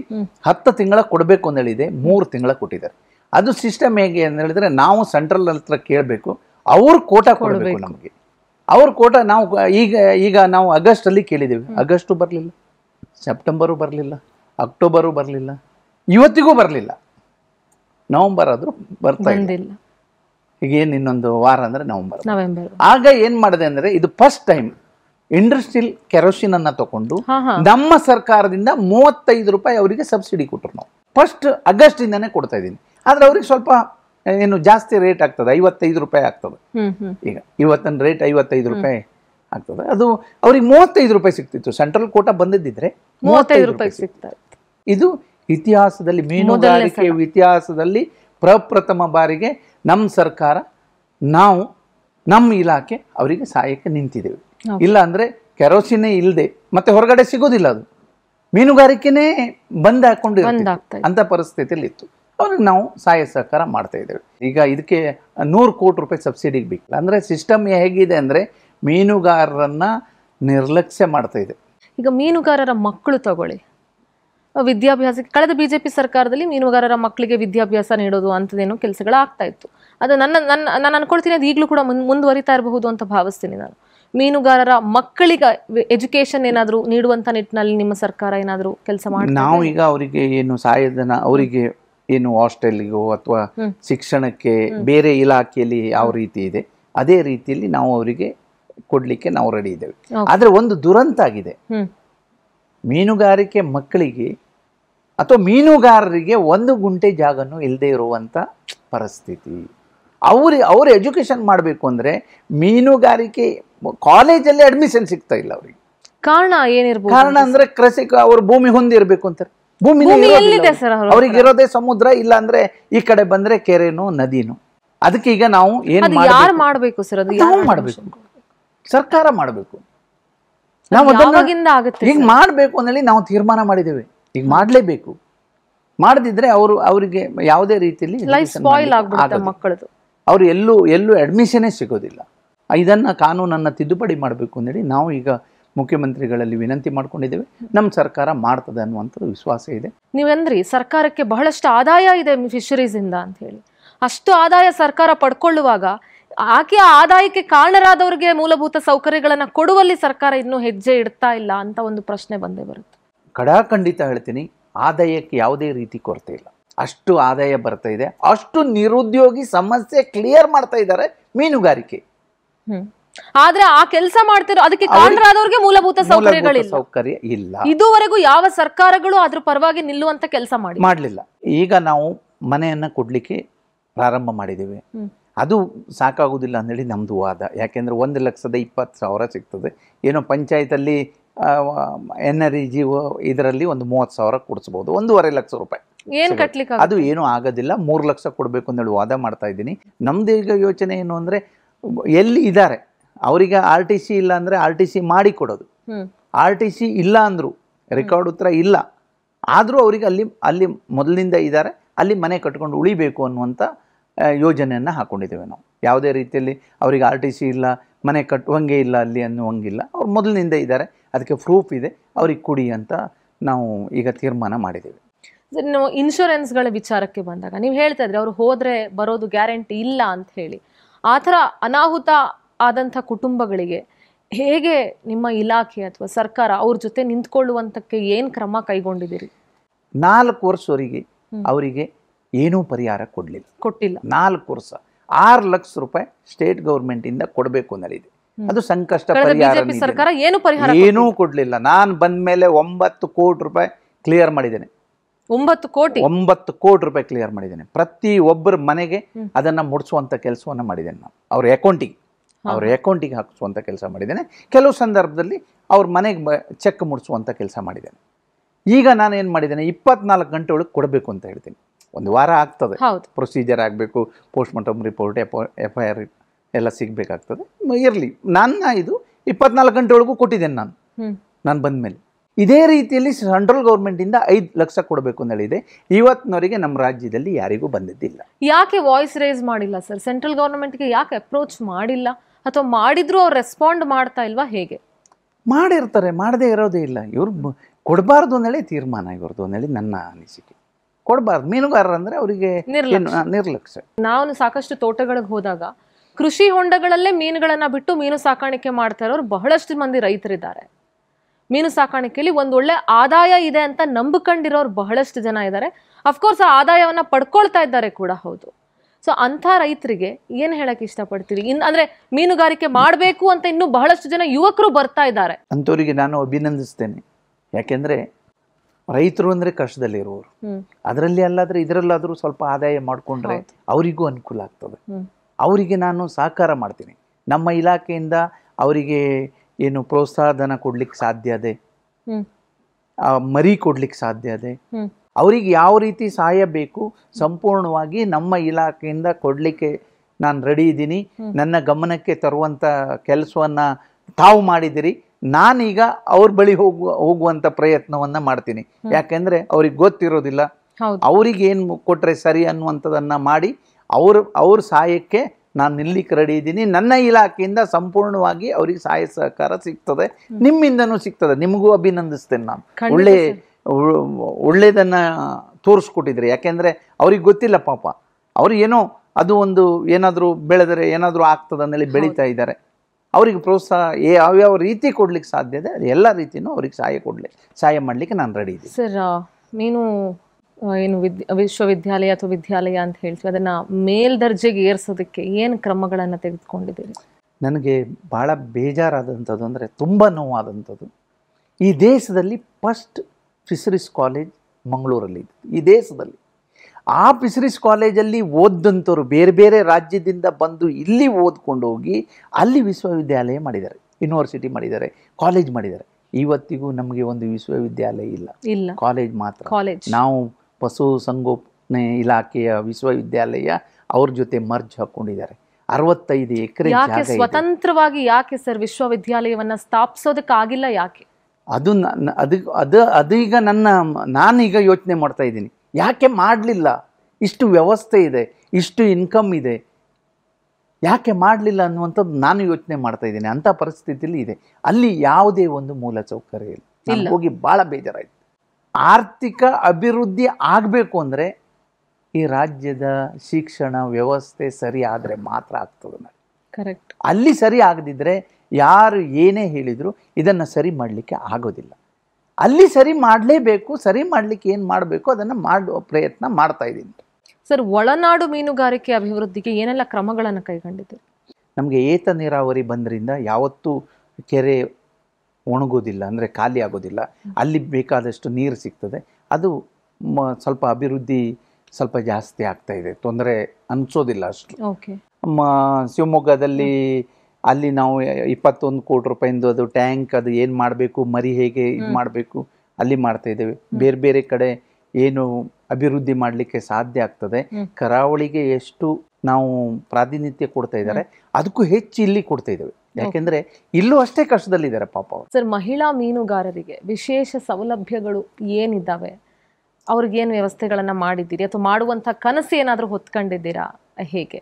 ಹತ್ತು ತಿಂಗಳ ಕೊಡಬೇಕು ಅಂತ ಹೇಳಿದೆ ಮೂರು ತಿಂಗಳ ಕೊಟ್ಟಿದ್ದಾರೆ ಅದು ಸಿಸ್ಟಮ್ ಹೇಗೆ ಅಂತ ಹೇಳಿದ್ರೆ ನಾವು ಸೆಂಟ್ರಲ್ ಹತ್ರ ಕೇಳಬೇಕು ಅವರು ಕೋಟ ಕೊಡಬೇಕು ನಮಗೆ ಅವ್ರ ಕೋಟ ನಾವು ಈಗ ಈಗ ನಾವು ಅಲ್ಲಿ ಕೇಳಿದ್ದೀವಿ ಆಗಸ್ಟು ಬರಲಿಲ್ಲ ಸೆಪ್ಟೆಂಬರು ಬರಲಿಲ್ಲ ಅಕ್ಟೋಬರು ಬರಲಿಲ್ಲ ಇವತ್ತಿಗೂ ಬರಲಿಲ್ಲ ನವಂಬರ್ ಆದರೂ ಬರ್ತಾ ಇಲ್ಲ ಏನು ಇನ್ನೊಂದು ವಾರ ಅಂದರೆ ನವಂಬರ್ ಆಗ ಏನು ಮಾಡಿದೆ ಅಂದರೆ ಇದು ಫಸ್ಟ್ ಟೈಮ್ ಇಂಡಸ್ಟ್ರಿಯಲ್ ಕೆರೋಸಿನ್ ಅನ್ನ ತಗೊಂಡು ನಮ್ಮ ಸರ್ಕಾರದಿಂದ ಮೂವತ್ತೈದು ರೂಪಾಯಿ ಅವರಿಗೆ ಸಬ್ಸಿಡಿ ಕೊಟ್ಟರು ನಾವು ಫಸ್ಟ್ ಆಗಸ್ಟ್ ಇಂದಾನೆ ಕೊಡ್ತಾ ಇದ್ದೀನಿ ಆದ್ರೆ ಅವ್ರಿಗೆ ಸ್ವಲ್ಪ ಏನು ಜಾಸ್ತಿ ರೇಟ್ ಆಗ್ತದೆ ಐವತ್ತೈದು ರೂಪಾಯಿ ಆಗ್ತದೆ ಈಗ ಇವತ್ತಿನ ರೇಟ್ ಐವತ್ತೈದು ರೂಪಾಯಿ ಆಗ್ತದೆ ಅದು ಅವ್ರಿಗೆ ಮೂವತ್ತೈದು ರೂಪಾಯಿ ಸಿಗ್ತಿತ್ತು ಸೆಂಟ್ರಲ್ ಕೋಟಾ ಬಂದಿದ್ದಿದ್ರೆ ಮೂವತ್ತೈದು ರೂಪಾಯಿ ಸಿಗ್ತದೆ ಇದು ಇತಿಹಾಸದಲ್ಲಿ ಮೀನುಗಾರಿಕೆ ಇತಿಹಾಸದಲ್ಲಿ ಪ್ರಪ್ರಥಮ ಬಾರಿಗೆ ನಮ್ಮ ಸರ್ಕಾರ ನಾವು ನಮ್ಮ ಇಲಾಖೆ ಅವರಿಗೆ ಸಹಾಯಕ್ಕೆ ನಿಂತಿದ್ದೇವೆ ಇಲ್ಲ ಅಂದ್ರೆ ಕೆರೋಸಿನೇ ಇಲ್ಲದೆ ಮತ್ತೆ ಹೊರಗಡೆ ಸಿಗೋದಿಲ್ಲ ಅದು ಮೀನುಗಾರಿಕೆನೇ ಬಂದ್ ಹಾಕೊಂಡು ಅಂತ ಪರಿಸ್ಥಿತಿಯಲ್ಲಿ ಇತ್ತು ಅವ್ರಿಗೆ ನಾವು ಸಹಾಯ ಸಹಕಾರ ಮಾಡ್ತಾ ಇದ್ದೇವೆ ಈಗ ಇದಕ್ಕೆ ನೂರು ಕೋಟಿ ರೂಪಾಯಿ ಸಬ್ಸಿಡಿಗೆ ಬೇಕಿಲ್ಲ ಅಂದರೆ ಸಿಸ್ಟಮ್ ಹೇಗಿದೆ ಅಂದ್ರೆ ಮೀನುಗಾರರನ್ನ ನಿರ್ಲಕ್ಷ್ಯ ಮಾಡ್ತಾ ಇದೆ ಈಗ ಮೀನುಗಾರರ ಮಕ್ಕಳು ತಗೊಳ್ಳಿ ವಿದ್ಯಾಭ್ಯಾಸಕ್ಕೆ ಕಳೆದ ಬಿಜೆಪಿ ಸರ್ಕಾರದಲ್ಲಿ ಮೀನುಗಾರರ ಮಕ್ಕಳಿಗೆ ವಿದ್ಯಾಭ್ಯಾಸ ನೀಡೋದು ಕೆಲಸಗಳು ಆಗ್ತಾ ಇತ್ತು ಅದು ನನ್ನ ನನ್ನ ನಾನು ಅನ್ಕೊಳ್ತೀನಿ ಅದು ಈಗಲೂ ಕೂಡ ಮುಂದುವರಿತಾ ಇರಬಹುದು ಅಂತ ಭಾವಿಸ್ತೀನಿ ನಾನು ಮೀನುಗಾರರ ಮಕ್ಕಳಿಗೆ ಎಜುಕೇಶನ್ ಏನಾದರೂ ನೀಡುವಂಥ ನಿಟ್ಟಿನಲ್ಲಿ ನಿಮ್ಮ ಸರ್ಕಾರ ಏನಾದರೂ ಕೆಲಸ ಮಾಡಿ ನಾವು ಈಗ ಅವರಿಗೆ ಏನು ಸಹಾಯಧನ ಅವರಿಗೆ ಏನು ಹಾಸ್ಟೆಲ್ಗೋ ಅಥವಾ ಶಿಕ್ಷಣಕ್ಕೆ ಬೇರೆ ಇಲಾಖೆಯಲ್ಲಿ ಯಾವ ರೀತಿ ಇದೆ ಅದೇ ರೀತಿಯಲ್ಲಿ ನಾವು ಅವರಿಗೆ ಕೊಡಲಿಕ್ಕೆ ನಾವು ರೆಡಿ ಇದ್ದೇವೆ ಆದರೆ ಒಂದು ದುರಂತ ಆಗಿದೆ ಮೀನುಗಾರಿಕೆ ಮಕ್ಕಳಿಗೆ ಅಥವಾ ಮೀನುಗಾರರಿಗೆ ಒಂದು ಗುಂಟೆ ಜಾಗನೂ ಇಲ್ಲದೆ ಇರುವಂಥ ಪರಿಸ್ಥಿತಿ ಅವ್ರಿಗೆ ಅವರು ಎಜುಕೇಷನ್ ಮಾಡಬೇಕು ಅಂದರೆ ಮೀನುಗಾರಿಕೆ ಕಾಲೇಜಲ್ಲಿ ಅಡ್ಮಿಷನ್ ಸಿಗ್ತಾ ಇಲ್ಲ ಅವರಿಗೆ ಕಾರಣ ಏನಿರ್ಬೋದು ಕಾರಣ ಅಂದ್ರೆ ಕೃಷಿ ಅವರು ಭೂಮಿ ಹೊಂದಿರಬೇಕು ಅಂತಾರೆ ಭೂಮಿ ಅವ್ರಿಗೆ ಇರೋದೇ ಸಮುದ್ರ ಇಲ್ಲ ಅಂದ್ರೆ ಈ ಕಡೆ ಬಂದ್ರೆ ಕೆರೆನೋ ನದಿನೋ ಅದಕ್ಕೆ ಈಗ ನಾವು ಏನ್ ಮಾಡಬೇಕು ಸರ್ ಅದು ಮಾಡಬೇಕು ಸರ್ಕಾರ ಮಾಡಬೇಕು ನಾವು ಮಾಡ್ಬೇಕು ಈಗ ಮಾಡಬೇಕು ನಾವು ತೀರ್ಮಾನ ಮಾಡಿದ್ದೇವೆ ಈಗ ಮಾಡಲೇಬೇಕು ಮಾಡದಿದ್ರೆ ಅವರು ಅವರಿಗೆ ಯಾವುದೇ ರೀತಿಯಲ್ಲಿ ಮಕ್ಕಳದು ಅವ್ರು ಎಲ್ಲೂ ಎಲ್ಲೂ ಅಡ್ಮಿಷನೇ ಸಿಗೋದಿಲ್ಲ ಇದನ್ನು ಕಾನೂನನ್ನು ತಿದ್ದುಪಡಿ ಮಾಡಬೇಕು ಹೇಳಿ ನಾವು ಈಗ ಮುಖ್ಯಮಂತ್ರಿಗಳಲ್ಲಿ ವಿನಂತಿ ಮಾಡ್ಕೊಂಡಿದ್ದೇವೆ ನಮ್ಮ ಸರ್ಕಾರ ಮಾಡ್ತದೆ ಅನ್ನುವಂಥದ್ದು ವಿಶ್ವಾಸ ಇದೆ ನೀವೆಂದ್ರಿ ಸರ್ಕಾರಕ್ಕೆ ಬಹಳಷ್ಟು ಆದಾಯ ಇದೆ ಫಿಶರೀಸ್ ಇಂದ ಅಂತ ಹೇಳಿ ಅಷ್ಟು ಆದಾಯ ಸರ್ಕಾರ ಪಡ್ಕೊಳ್ಳುವಾಗ ಆಕೆ ಆದಾಯಕ್ಕೆ ಕಾರಣರಾದವರಿಗೆ ಮೂಲಭೂತ ಸೌಕರ್ಯಗಳನ್ನು ಕೊಡುವಲ್ಲಿ ಸರ್ಕಾರ ಇನ್ನೂ ಹೆಜ್ಜೆ ಇಡ್ತಾ ಇಲ್ಲ ಅಂತ ಒಂದು ಪ್ರಶ್ನೆ ಬಂದೇ ಬರುತ್ತೆ ಕಡಾಖಂಡಿತ ಹೇಳ್ತೀನಿ ಆದಾಯಕ್ಕೆ ಯಾವುದೇ ರೀತಿ ಕೊರತೆ ಇಲ್ಲ ಅಷ್ಟು ಆದಾಯ ಬರ್ತಾ ಇದೆ ಅಷ್ಟು ನಿರುದ್ಯೋಗಿ ಸಮಸ್ಯೆ ಕ್ಲಿಯರ್ ಮಾಡ್ತಾ ಇದ್ದಾರೆ ಮೀನುಗಾರಿಕೆ ಆದ್ರೆ ಆ ಕೆಲಸ ಮಾಡ್ತಿರೋ ಅದಕ್ಕೆ ಕಾರಣರಾದವ್ರಿಗೆ ಮೂಲಭೂತ ಸೌಕರ್ಯಗಳಿಲ್ಲ ಸೌಕರ್ಯ ಇಲ್ಲ ಇದುವರೆಗೂ ಯಾವ ಸರ್ಕಾರಗಳು ಅದ್ರ ಪರವಾಗಿ ನಿಲ್ಲುವಂತ ಕೆಲಸ ಮಾಡಿ ಮಾಡಲಿಲ್ಲ ಈಗ ನಾವು ಮನೆಯನ್ನ ಕೊಡ್ಲಿಕ್ಕೆ ಪ್ರಾರಂಭ ಮಾಡಿದ್ದೇವೆ ಅದು ಸಾಕಾಗುದಿಲ್ಲ ಅಂದೇಳಿ ನಮ್ದು ವಾದ ಯಾಕೆಂದ್ರೆ ಒಂದು ಲಕ್ಷದ ಇಪ್ಪತ್ತು ಸಾವಿರ ಸಿಗ್ತದೆ ಏನೋ ಪಂಚಾಯತಲ್ಲಿ ಎನ್ ಆರ್ ಇ ಜಿ ಇದರಲ್ಲಿ ಒಂದು ಮೂವತ್ತು ಸಾವಿರ ಕೊಡಿಸ್ಬೋದು ಒಂದೂವರೆ ಲಕ್ಷ ರೂಪಾಯಿ ಏನು ಕಟ್ಲಿಕ್ಕೆ ಅದು ಏನೂ ಆಗೋದಿಲ್ಲ ಮೂರು ಲಕ್ಷ ಕೊಡಬೇಕು ಅಂತೇಳಿ ವಾದ ಮಾಡ್ತಾ ಇದ್ದೀನಿ ನಮ್ದು ಈಗ ಯೋಚನೆ ಏನು ಅಂದರೆ ಎಲ್ಲಿ ಇದ್ದಾರೆ ಅವರಿಗೆ ಆರ್ ಟಿ ಸಿ ಇಲ್ಲ ಅಂದರೆ ಆರ್ ಟಿ ಸಿ ಮಾಡಿ ಕೊಡೋದು ಆರ್ ಟಿ ಸಿ ಇಲ್ಲ ಅಂದರು ರೆಕಾರ್ಡ್ ಉತ್ತರ ಇಲ್ಲ ಆದರೂ ಅವರಿಗೆ ಅಲ್ಲಿ ಅಲ್ಲಿ ಮೊದಲಿನಿಂದ ಇದ್ದಾರೆ ಅಲ್ಲಿ ಮನೆ ಕಟ್ಕೊಂಡು ಉಳಿಬೇಕು ಅನ್ನುವಂಥ ಯೋಜನೆಯನ್ನು ಹಾಕ್ಕೊಂಡಿದ್ದೇವೆ ನಾವು ಯಾವುದೇ ರೀತಿಯಲ್ಲಿ ಅವರಿಗೆ ಆರ್ ಟಿ ಸಿ ಇಲ್ಲ ಮನೆ ಕಟ್ಟುವಂಗೆ ಇಲ್ಲ ಅಲ್ಲಿ ಅನ್ನುವಂಗಿಲ್ಲ ಅವ್ರು ಮೊದಲಿನಿಂದ ಇದ್ದಾರೆ ಅದಕ್ಕೆ ಪ್ರೂಫ್ ಇದೆ ಅವ್ರಿಗೆ ಕೊಡಿ ಅಂತ ನಾವು ಈಗ ತೀರ್ಮಾನ ಮಾಡಿದ್ದೇವೆ ಇನ್ಶೂರೆನ್ಸ್ಗಳ ವಿಚಾರಕ್ಕೆ ಬಂದಾಗ ನೀವು ಹೇಳ್ತಾ ಇದ್ರೆ ಅವ್ರು ಹೋದರೆ ಬರೋದು ಗ್ಯಾರಂಟಿ ಇಲ್ಲ ಅಂತ ಹೇಳಿ ಆ ಥರ ಅನಾಹುತ ಆದಂಥ ಕುಟುಂಬಗಳಿಗೆ ಹೇಗೆ ನಿಮ್ಮ ಇಲಾಖೆ ಅಥವಾ ಸರ್ಕಾರ ಅವ್ರ ಜೊತೆ ನಿಂತ್ಕೊಳ್ಳುವಂಥಕ್ಕೆ ಏನು ಕ್ರಮ ಕೈಗೊಂಡಿದ್ದೀರಿ ನಾಲ್ಕು ವರ್ಷವರಿಗೆ ಅವರಿಗೆ ಏನೂ ಪರಿಹಾರ ಕೊಡಲಿಲ್ಲ ಕೊಟ್ಟಿಲ್ಲ ನಾಲ್ಕು ವರ್ಷ ಆರು ಲಕ್ಷ ರೂಪಾಯಿ ಸ್ಟೇಟ್ ಇಂದ ಕೊಡಬೇಕು ಅನ್ನಲಿದೆ ಅದು ಸಂಕಷ್ಟ ಪರಿಹಾರ ಸರ್ಕಾರ ಏನು ಪರಿಹಾರ ಏನೂ ಕೊಡಲಿಲ್ಲ ನಾನು ಬಂದ ಮೇಲೆ ಒಂಬತ್ತು ಕೋಟಿ ರೂಪಾಯಿ ಕ್ಲಿಯರ್ ಮಾಡಿದ್ದೇನೆ ಒಂಬತ್ತು ಕೋಟಿ ಒಂಬತ್ತು ಕೋಟಿ ರೂಪಾಯಿ ಕ್ಲಿಯರ್ ಮಾಡಿದ್ದೇನೆ ಪ್ರತಿ ಒಬ್ಬರ ಮನೆಗೆ ಅದನ್ನ ಮುಡಿಸುವಂತ ಕೆಲಸವನ್ನ ಮಾಡಿದ್ದೇನೆ ನಾನು ಅವ್ರ ಅಕೌಂಟಿಗೆ ಅವ್ರ ಅಕೌಂಟಿಗೆ ಹಾಕಿಸುವಂತ ಕೆಲಸ ಮಾಡಿದ್ದೇನೆ ಕೆಲವು ಸಂದರ್ಭದಲ್ಲಿ ಅವ್ರ ಮನೆಗೆ ಚೆಕ್ ಮುಡಿಸುವಂತ ಕೆಲಸ ಮಾಡಿದ್ದೇನೆ ಈಗ ನಾನು ಏನು ಮಾಡಿದ್ದೇನೆ ಇಪ್ಪತ್ನಾಲ್ಕು ಗಂಟೆ ಒಳಗೆ ಕೊಡಬೇಕು ಅಂತ ಹೇಳ್ತೀನಿ ಒಂದು ವಾರ ಆಗ್ತದೆ ಪ್ರೊಸೀಜರ್ ಆಗಬೇಕು mortem report F I R ಎಲ್ಲ ಸಿಗಬೇಕಾಗ್ತದೆ ಇರಲಿ ನನ್ನ ಇದು ಇಪ್ಪತ್ನಾಲ್ಕು ಗಂಟೆ ಒಳಗೂ ಕೊಟ್ಟಿದ್ದೇನೆ ನಾನು ನಾನು ಬಂದ ಮೇಲೆ ಇದೇ ರೀತಿಯಲ್ಲಿ ಸೆಂಟ್ರಲ್ ಗೌರ್ಮೆಂಟಿಂದ ಐದು ಲಕ್ಷ ಕೊಡಬೇಕು ಅಂತ ಹೇಳಿದೆ ಇವತ್ತಿನವರೆಗೆ ನಮ್ಮ ರಾಜ್ಯದಲ್ಲಿ ಯಾರಿಗೂ ಬಂದಿದ್ದಿಲ್ಲ ಯಾಕೆ ವಾಯ್ಸ್ ರೇಸ್ ಮಾಡಿಲ್ಲ ಸರ್ ಸೆಂಟ್ರಲ್ ಗೌರ್ಮೆಂಟ್ಗೆ ಯಾಕೆ ಅಪ್ರೋಚ್ ಮಾಡಿಲ್ಲ ಅಥವಾ ಮಾಡಿದ್ರು ಅವ್ರು ರೆಸ್ಪಾಂಡ್ ಮಾಡ್ತಾ ಇಲ್ವಾ ಹೇಗೆ ಮಾಡಿರ್ತಾರೆ ಮಾಡದೇ ಇರೋದೇ ಇಲ್ಲ ಇವ್ರು ಕೊಡಬಾರ್ದು ಅಂದೇಳಿ ತೀರ್ಮಾನ ಇವ್ರದ್ದು ಅಂದೇಳಿ ನನ್ನ ಅನಿಸಿಕೆ ಕೊಡಬಾರ್ದು ಮೀನುಗಾರರು ಅವರಿಗೆ ನಿರ್ಲಕ್ಷ್ಯ ನಾನು ಸಾಕಷ್ಟು ತೋಟಗಳಿಗೆ ಹೋದಾಗ ಕೃಷಿ ಹೊಂಡಗಳಲ್ಲೇ ಮೀನುಗಳನ್ನು ಬಿಟ್ಟು ಮೀನು ಸಾಕಾಣಿಕೆ ಮಾಡ್ತಾ ಇರೋರು ಬಹಳಷ್ಟು ಮಂದಿ ರೈತರಿದ್ದಾರೆ ಮೀನು ಸಾಕಾಣಿಕೆಯಲ್ಲಿ ಒಂದು ಒಳ್ಳೆ ಆದಾಯ ಇದೆ ಅಂತ ನಂಬಿಕೊಂಡಿರೋರು ಬಹಳಷ್ಟು ಜನ ಇದ್ದಾರೆ ಅಫ್ಕೋರ್ಸ್ ಆ ಆದಾಯವನ್ನು ಪಡ್ಕೊಳ್ತಾ ಇದ್ದಾರೆ ಕೂಡ ಹೌದು ಸೊ ಅಂಥ ರೈತರಿಗೆ ಏನು ಹೇಳಕ್ಕೆ ಇಷ್ಟಪಡ್ತೀರಿ ಇನ್ ಅಂದ್ರೆ ಮೀನುಗಾರಿಕೆ ಮಾಡಬೇಕು ಅಂತ ಇನ್ನೂ ಬಹಳಷ್ಟು ಜನ ಯುವಕರು ಬರ್ತಾ ಇದ್ದಾರೆ ಅಂಥವರಿಗೆ ನಾನು ಅಭಿನಂದಿಸ್ತೇನೆ ಯಾಕೆಂದ್ರೆ ರೈತರು ಅಂದ್ರೆ ಕಷ್ಟದಲ್ಲಿರುವವರು ಅದರಲ್ಲಿ ಅಲ್ಲಾದ್ರೆ ಇದರಲ್ಲಾದ್ರೂ ಸ್ವಲ್ಪ ಆದಾಯ ಮಾಡಿಕೊಂಡ್ರೆ ಅವರಿಗೂ ಅನುಕೂಲ ಆಗ್ತದೆ ಅವರಿಗೆ ನಾನು ಸಹಕಾರ ಮಾಡ್ತೀನಿ ನಮ್ಮ ಇಲಾಖೆಯಿಂದ ಅವರಿಗೆ ಏನು ಪ್ರೋತ್ಸಾಹಧನ ಕೊಡ್ಲಿಕ್ಕೆ ಸಾಧ್ಯ ಅದೇ ಮರಿ ಕೊಡ್ಲಿಕ್ಕೆ ಸಾಧ್ಯ ಅದೇ ಅವ್ರಿಗೆ ಯಾವ ರೀತಿ ಸಹಾಯ ಬೇಕು ಸಂಪೂರ್ಣವಾಗಿ ನಮ್ಮ ಇಲಾಖೆಯಿಂದ ಕೊಡಲಿಕ್ಕೆ ನಾನು ರೆಡಿ ಇದ್ದೀನಿ ನನ್ನ ಗಮನಕ್ಕೆ ತರುವಂತ ಕೆಲಸವನ್ನ ತಾವು ಮಾಡಿದಿರಿ ನಾನೀಗ ಅವ್ರ ಬಳಿ ಹೋಗುವ ಹೋಗುವಂಥ ಪ್ರಯತ್ನವನ್ನ ಮಾಡ್ತೀನಿ ಯಾಕೆಂದರೆ ಅವ್ರಿಗೆ ಗೊತ್ತಿರೋದಿಲ್ಲ ಅವ್ರಿಗೆ ಏನು ಕೊಟ್ರೆ ಸರಿ ಅನ್ನುವಂಥದ್ದನ್ನು ಮಾಡಿ ಅವ್ರ ಅವ್ರ ಸಹಾಯಕ್ಕೆ ನಾನು ನಿಲ್ಲಕ್ಕೆ ರೆಡಿ ಇದ್ದೀನಿ ನನ್ನ ಇಲಾಖೆಯಿಂದ ಸಂಪೂರ್ಣವಾಗಿ ಅವರಿಗೆ ಸಹಾಯ ಸಹಕಾರ ಸಿಗ್ತದೆ ನಿಮ್ಮಿಂದನೂ ಸಿಗ್ತದೆ ನಿಮಗೂ ಅಭಿನಂದಿಸ್ತೇನೆ ನಾನು ಒಳ್ಳೆ ಒಳ್ಳೆಯದನ್ನು ತೋರಿಸ್ಕೊಟ್ಟಿದ್ರಿ ಯಾಕೆಂದರೆ ಅವ್ರಿಗೆ ಗೊತ್ತಿಲ್ಲ ಪಾಪ ಅವ್ರು ಏನೋ ಅದು ಒಂದು ಏನಾದರೂ ಬೆಳೆದರೆ ಏನಾದರೂ ಆಗ್ತದೆ ಅನ್ನಲ್ಲಿ ಬೆಳೀತಾ ಇದ್ದಾರೆ ಅವ್ರಿಗೆ ಪ್ರೋತ್ಸಾಹ ಯಾವ್ಯಾವ ರೀತಿ ಕೊಡ್ಲಿಕ್ಕೆ ಸಾಧ್ಯ ಇದೆ ಎಲ್ಲ ರೀತಿಯೂ ಅವ್ರಿಗೆ ಸಹಾಯ ಕೊಡಲಿ ಸಹಾಯ ಮಾಡಲಿಕ್ಕೆ ನಾನು ರೆಡಿ ಇದ್ದೀನಿ ಸರ್ ನೀನು ಏನು ವಿದ್ ವಿಶ್ವವಿದ್ಯಾಲಯ ಅಥವಾ ವಿದ್ಯಾಲಯ ಅಂತ ಹೇಳ್ತೀವಿ ಅದನ್ನು ಮೇಲ್ದರ್ಜೆಗೆ ಏರಿಸೋದಕ್ಕೆ ಏನು ಕ್ರಮಗಳನ್ನು ತೆಗೆದುಕೊಂಡಿದ್ದೀರಿ ನನಗೆ ಭಾಳ ಬೇಜಾರಾದಂಥದ್ದು ಅಂದರೆ ತುಂಬ ನೋವಾದಂಥದ್ದು ಈ ದೇಶದಲ್ಲಿ ಫಸ್ಟ್ ಫಿಶರೀಸ್ ಕಾಲೇಜ್ ಮಂಗಳೂರಲ್ಲಿ ಈ ದೇಶದಲ್ಲಿ ಆ ಫಿಶರೀಸ್ ಕಾಲೇಜಲ್ಲಿ ಓದಂಥವ್ರು ಬೇರೆ ಬೇರೆ ರಾಜ್ಯದಿಂದ ಬಂದು ಇಲ್ಲಿ ಓದ್ಕೊಂಡು ಹೋಗಿ ಅಲ್ಲಿ ವಿಶ್ವವಿದ್ಯಾಲಯ ಮಾಡಿದ್ದಾರೆ ಯೂನಿವರ್ಸಿಟಿ ಮಾಡಿದ್ದಾರೆ ಕಾಲೇಜ್ ಮಾಡಿದ್ದಾರೆ ಇವತ್ತಿಗೂ ನಮಗೆ ಒಂದು ವಿಶ್ವವಿದ್ಯಾಲಯ ಇಲ್ಲ ಇಲ್ಲ ಕಾಲೇಜ್ ಮಾತ್ರ ಕಾಲೇಜ್ ನಾವು ಪಶು ಸಂಗೋಪನೆ ಇಲಾಖೆಯ ವಿಶ್ವವಿದ್ಯಾಲಯ ಅವ್ರ ಜೊತೆ ಮರ್ಜ್ ಹಾಕೊಂಡಿದ್ದಾರೆ ಅರವತ್ತೈದು ಎಕರೆ ಯಾಕೆ ಸ್ವತಂತ್ರವಾಗಿ ಯಾಕೆ ಸರ್ ವಿಶ್ವವಿದ್ಯಾಲಯವನ್ನ ಸ್ಥಾಪಿಸೋದಕ್ಕಾಗಿಲ್ಲ ಯಾಕೆ ಅದು ಅದು ಅದು ಅದೀಗ ನನ್ನ ನಾನೀಗ ಯೋಚನೆ ಮಾಡ್ತಾ ಇದ್ದೀನಿ ಯಾಕೆ ಮಾಡಲಿಲ್ಲ ಇಷ್ಟು ವ್ಯವಸ್ಥೆ ಇದೆ ಇಷ್ಟು ಇನ್ಕಮ್ ಇದೆ ಯಾಕೆ ಮಾಡಲಿಲ್ಲ ಅನ್ನುವಂಥದ್ದು ನಾನು ಯೋಚನೆ ಮಾಡ್ತಾ ಇದ್ದೀನಿ ಅಂಥ ಪರಿಸ್ಥಿತಿಯಲ್ಲಿ ಇದೆ ಅಲ್ಲಿ ಯಾವುದೇ ಒಂದು ಮೂಲ ಸೌಕರ್ಯ ಇಲ್ಲ ಹೋಗಿ ಭಾಳ ಬೇಜಾರಾಯಿತು ಆರ್ಥಿಕ ಅಭಿವೃದ್ಧಿ ಆಗಬೇಕು ಅಂದರೆ ಈ ರಾಜ್ಯದ ಶಿಕ್ಷಣ ವ್ಯವಸ್ಥೆ ಸರಿ ಆದರೆ ಮಾತ್ರ ಆಗ್ತದೆ ಕರೆಕ್ಟ್ ಅಲ್ಲಿ ಸರಿ ಆಗದಿದ್ದರೆ ಯಾರು ಏನೇ ಹೇಳಿದರೂ ಇದನ್ನು ಸರಿ ಮಾಡಲಿಕ್ಕೆ ಆಗೋದಿಲ್ಲ ಅಲ್ಲಿ ಸರಿ ಮಾಡಲೇಬೇಕು ಸರಿ ಮಾಡಲಿಕ್ಕೆ ಏನು ಮಾಡಬೇಕು ಅದನ್ನು ಮಾಡುವ ಪ್ರಯತ್ನ ಮಾಡ್ತಾ ಇದ್ದೀನಿ ಸರ್ ಒಳನಾಡು ಮೀನುಗಾರಿಕೆ ಅಭಿವೃದ್ಧಿಗೆ ಏನೆಲ್ಲ ಕ್ರಮಗಳನ್ನು ಕೈಗೊಂಡಿದ್ದೀರಿ ನಮಗೆ ಏತ ನೀರಾವರಿ ಬಂದರಿಂದ ಯಾವತ್ತೂ ಕೆರೆ ಒಣಗೋದಿಲ್ಲ ಅಂದರೆ ಖಾಲಿ ಆಗೋದಿಲ್ಲ ಅಲ್ಲಿ ಬೇಕಾದಷ್ಟು ನೀರು ಸಿಗ್ತದೆ ಅದು ಮ ಸ್ವಲ್ಪ ಅಭಿವೃದ್ಧಿ ಸ್ವಲ್ಪ ಜಾಸ್ತಿ ಆಗ್ತಾ ಇದೆ ತೊಂದರೆ ಅನಿಸೋದಿಲ್ಲ ಅಷ್ಟು ಮ ಶಿವಮೊಗ್ಗದಲ್ಲಿ ಅಲ್ಲಿ ನಾವು ಇಪ್ಪತ್ತೊಂದು ಕೋಟಿ ರೂಪಾಯಿಂದು ಅದು ಟ್ಯಾಂಕ್ ಅದು ಏನು ಮಾಡಬೇಕು ಮರಿ ಹೇಗೆ ಇದು ಮಾಡಬೇಕು ಅಲ್ಲಿ ಮಾಡ್ತಾ ಇದ್ದೇವೆ ಬೇರೆ ಬೇರೆ ಕಡೆ ಏನು ಅಭಿವೃದ್ಧಿ ಮಾಡಲಿಕ್ಕೆ ಸಾಧ್ಯ ಆಗ್ತದೆ ಕರಾವಳಿಗೆ ಎಷ್ಟು ನಾವು ಪ್ರಾತಿನಿಧ್ಯ ಕೊಡ್ತಾ ಇದ್ದಾರೆ ಅದಕ್ಕೂ ಹೆಚ್ಚು ಇಲ್ಲಿ ಕೊಡ್ತಾ ಇದ್ದೇವೆ ಯಾಕೆಂದ್ರೆ ಇಲ್ಲೂ ಅಷ್ಟೇ ಕಷ್ಟದಲ್ಲಿದ್ದಾರೆ ಪಾಪ ಸರ್ ಮಹಿಳಾ ಮೀನುಗಾರರಿಗೆ ವಿಶೇಷ ಸೌಲಭ್ಯಗಳು ಏನಿದ್ದಾವೆ ಅವ್ರಿಗೇನು ವ್ಯವಸ್ಥೆಗಳನ್ನ ಮಾಡಿದ್ದೀರಿ ಅಥವಾ ಮಾಡುವಂತಹ ಕನಸು ಏನಾದರೂ ಹೊತ್ಕೊಂಡಿದ್ದೀರಾ ಹೇಗೆ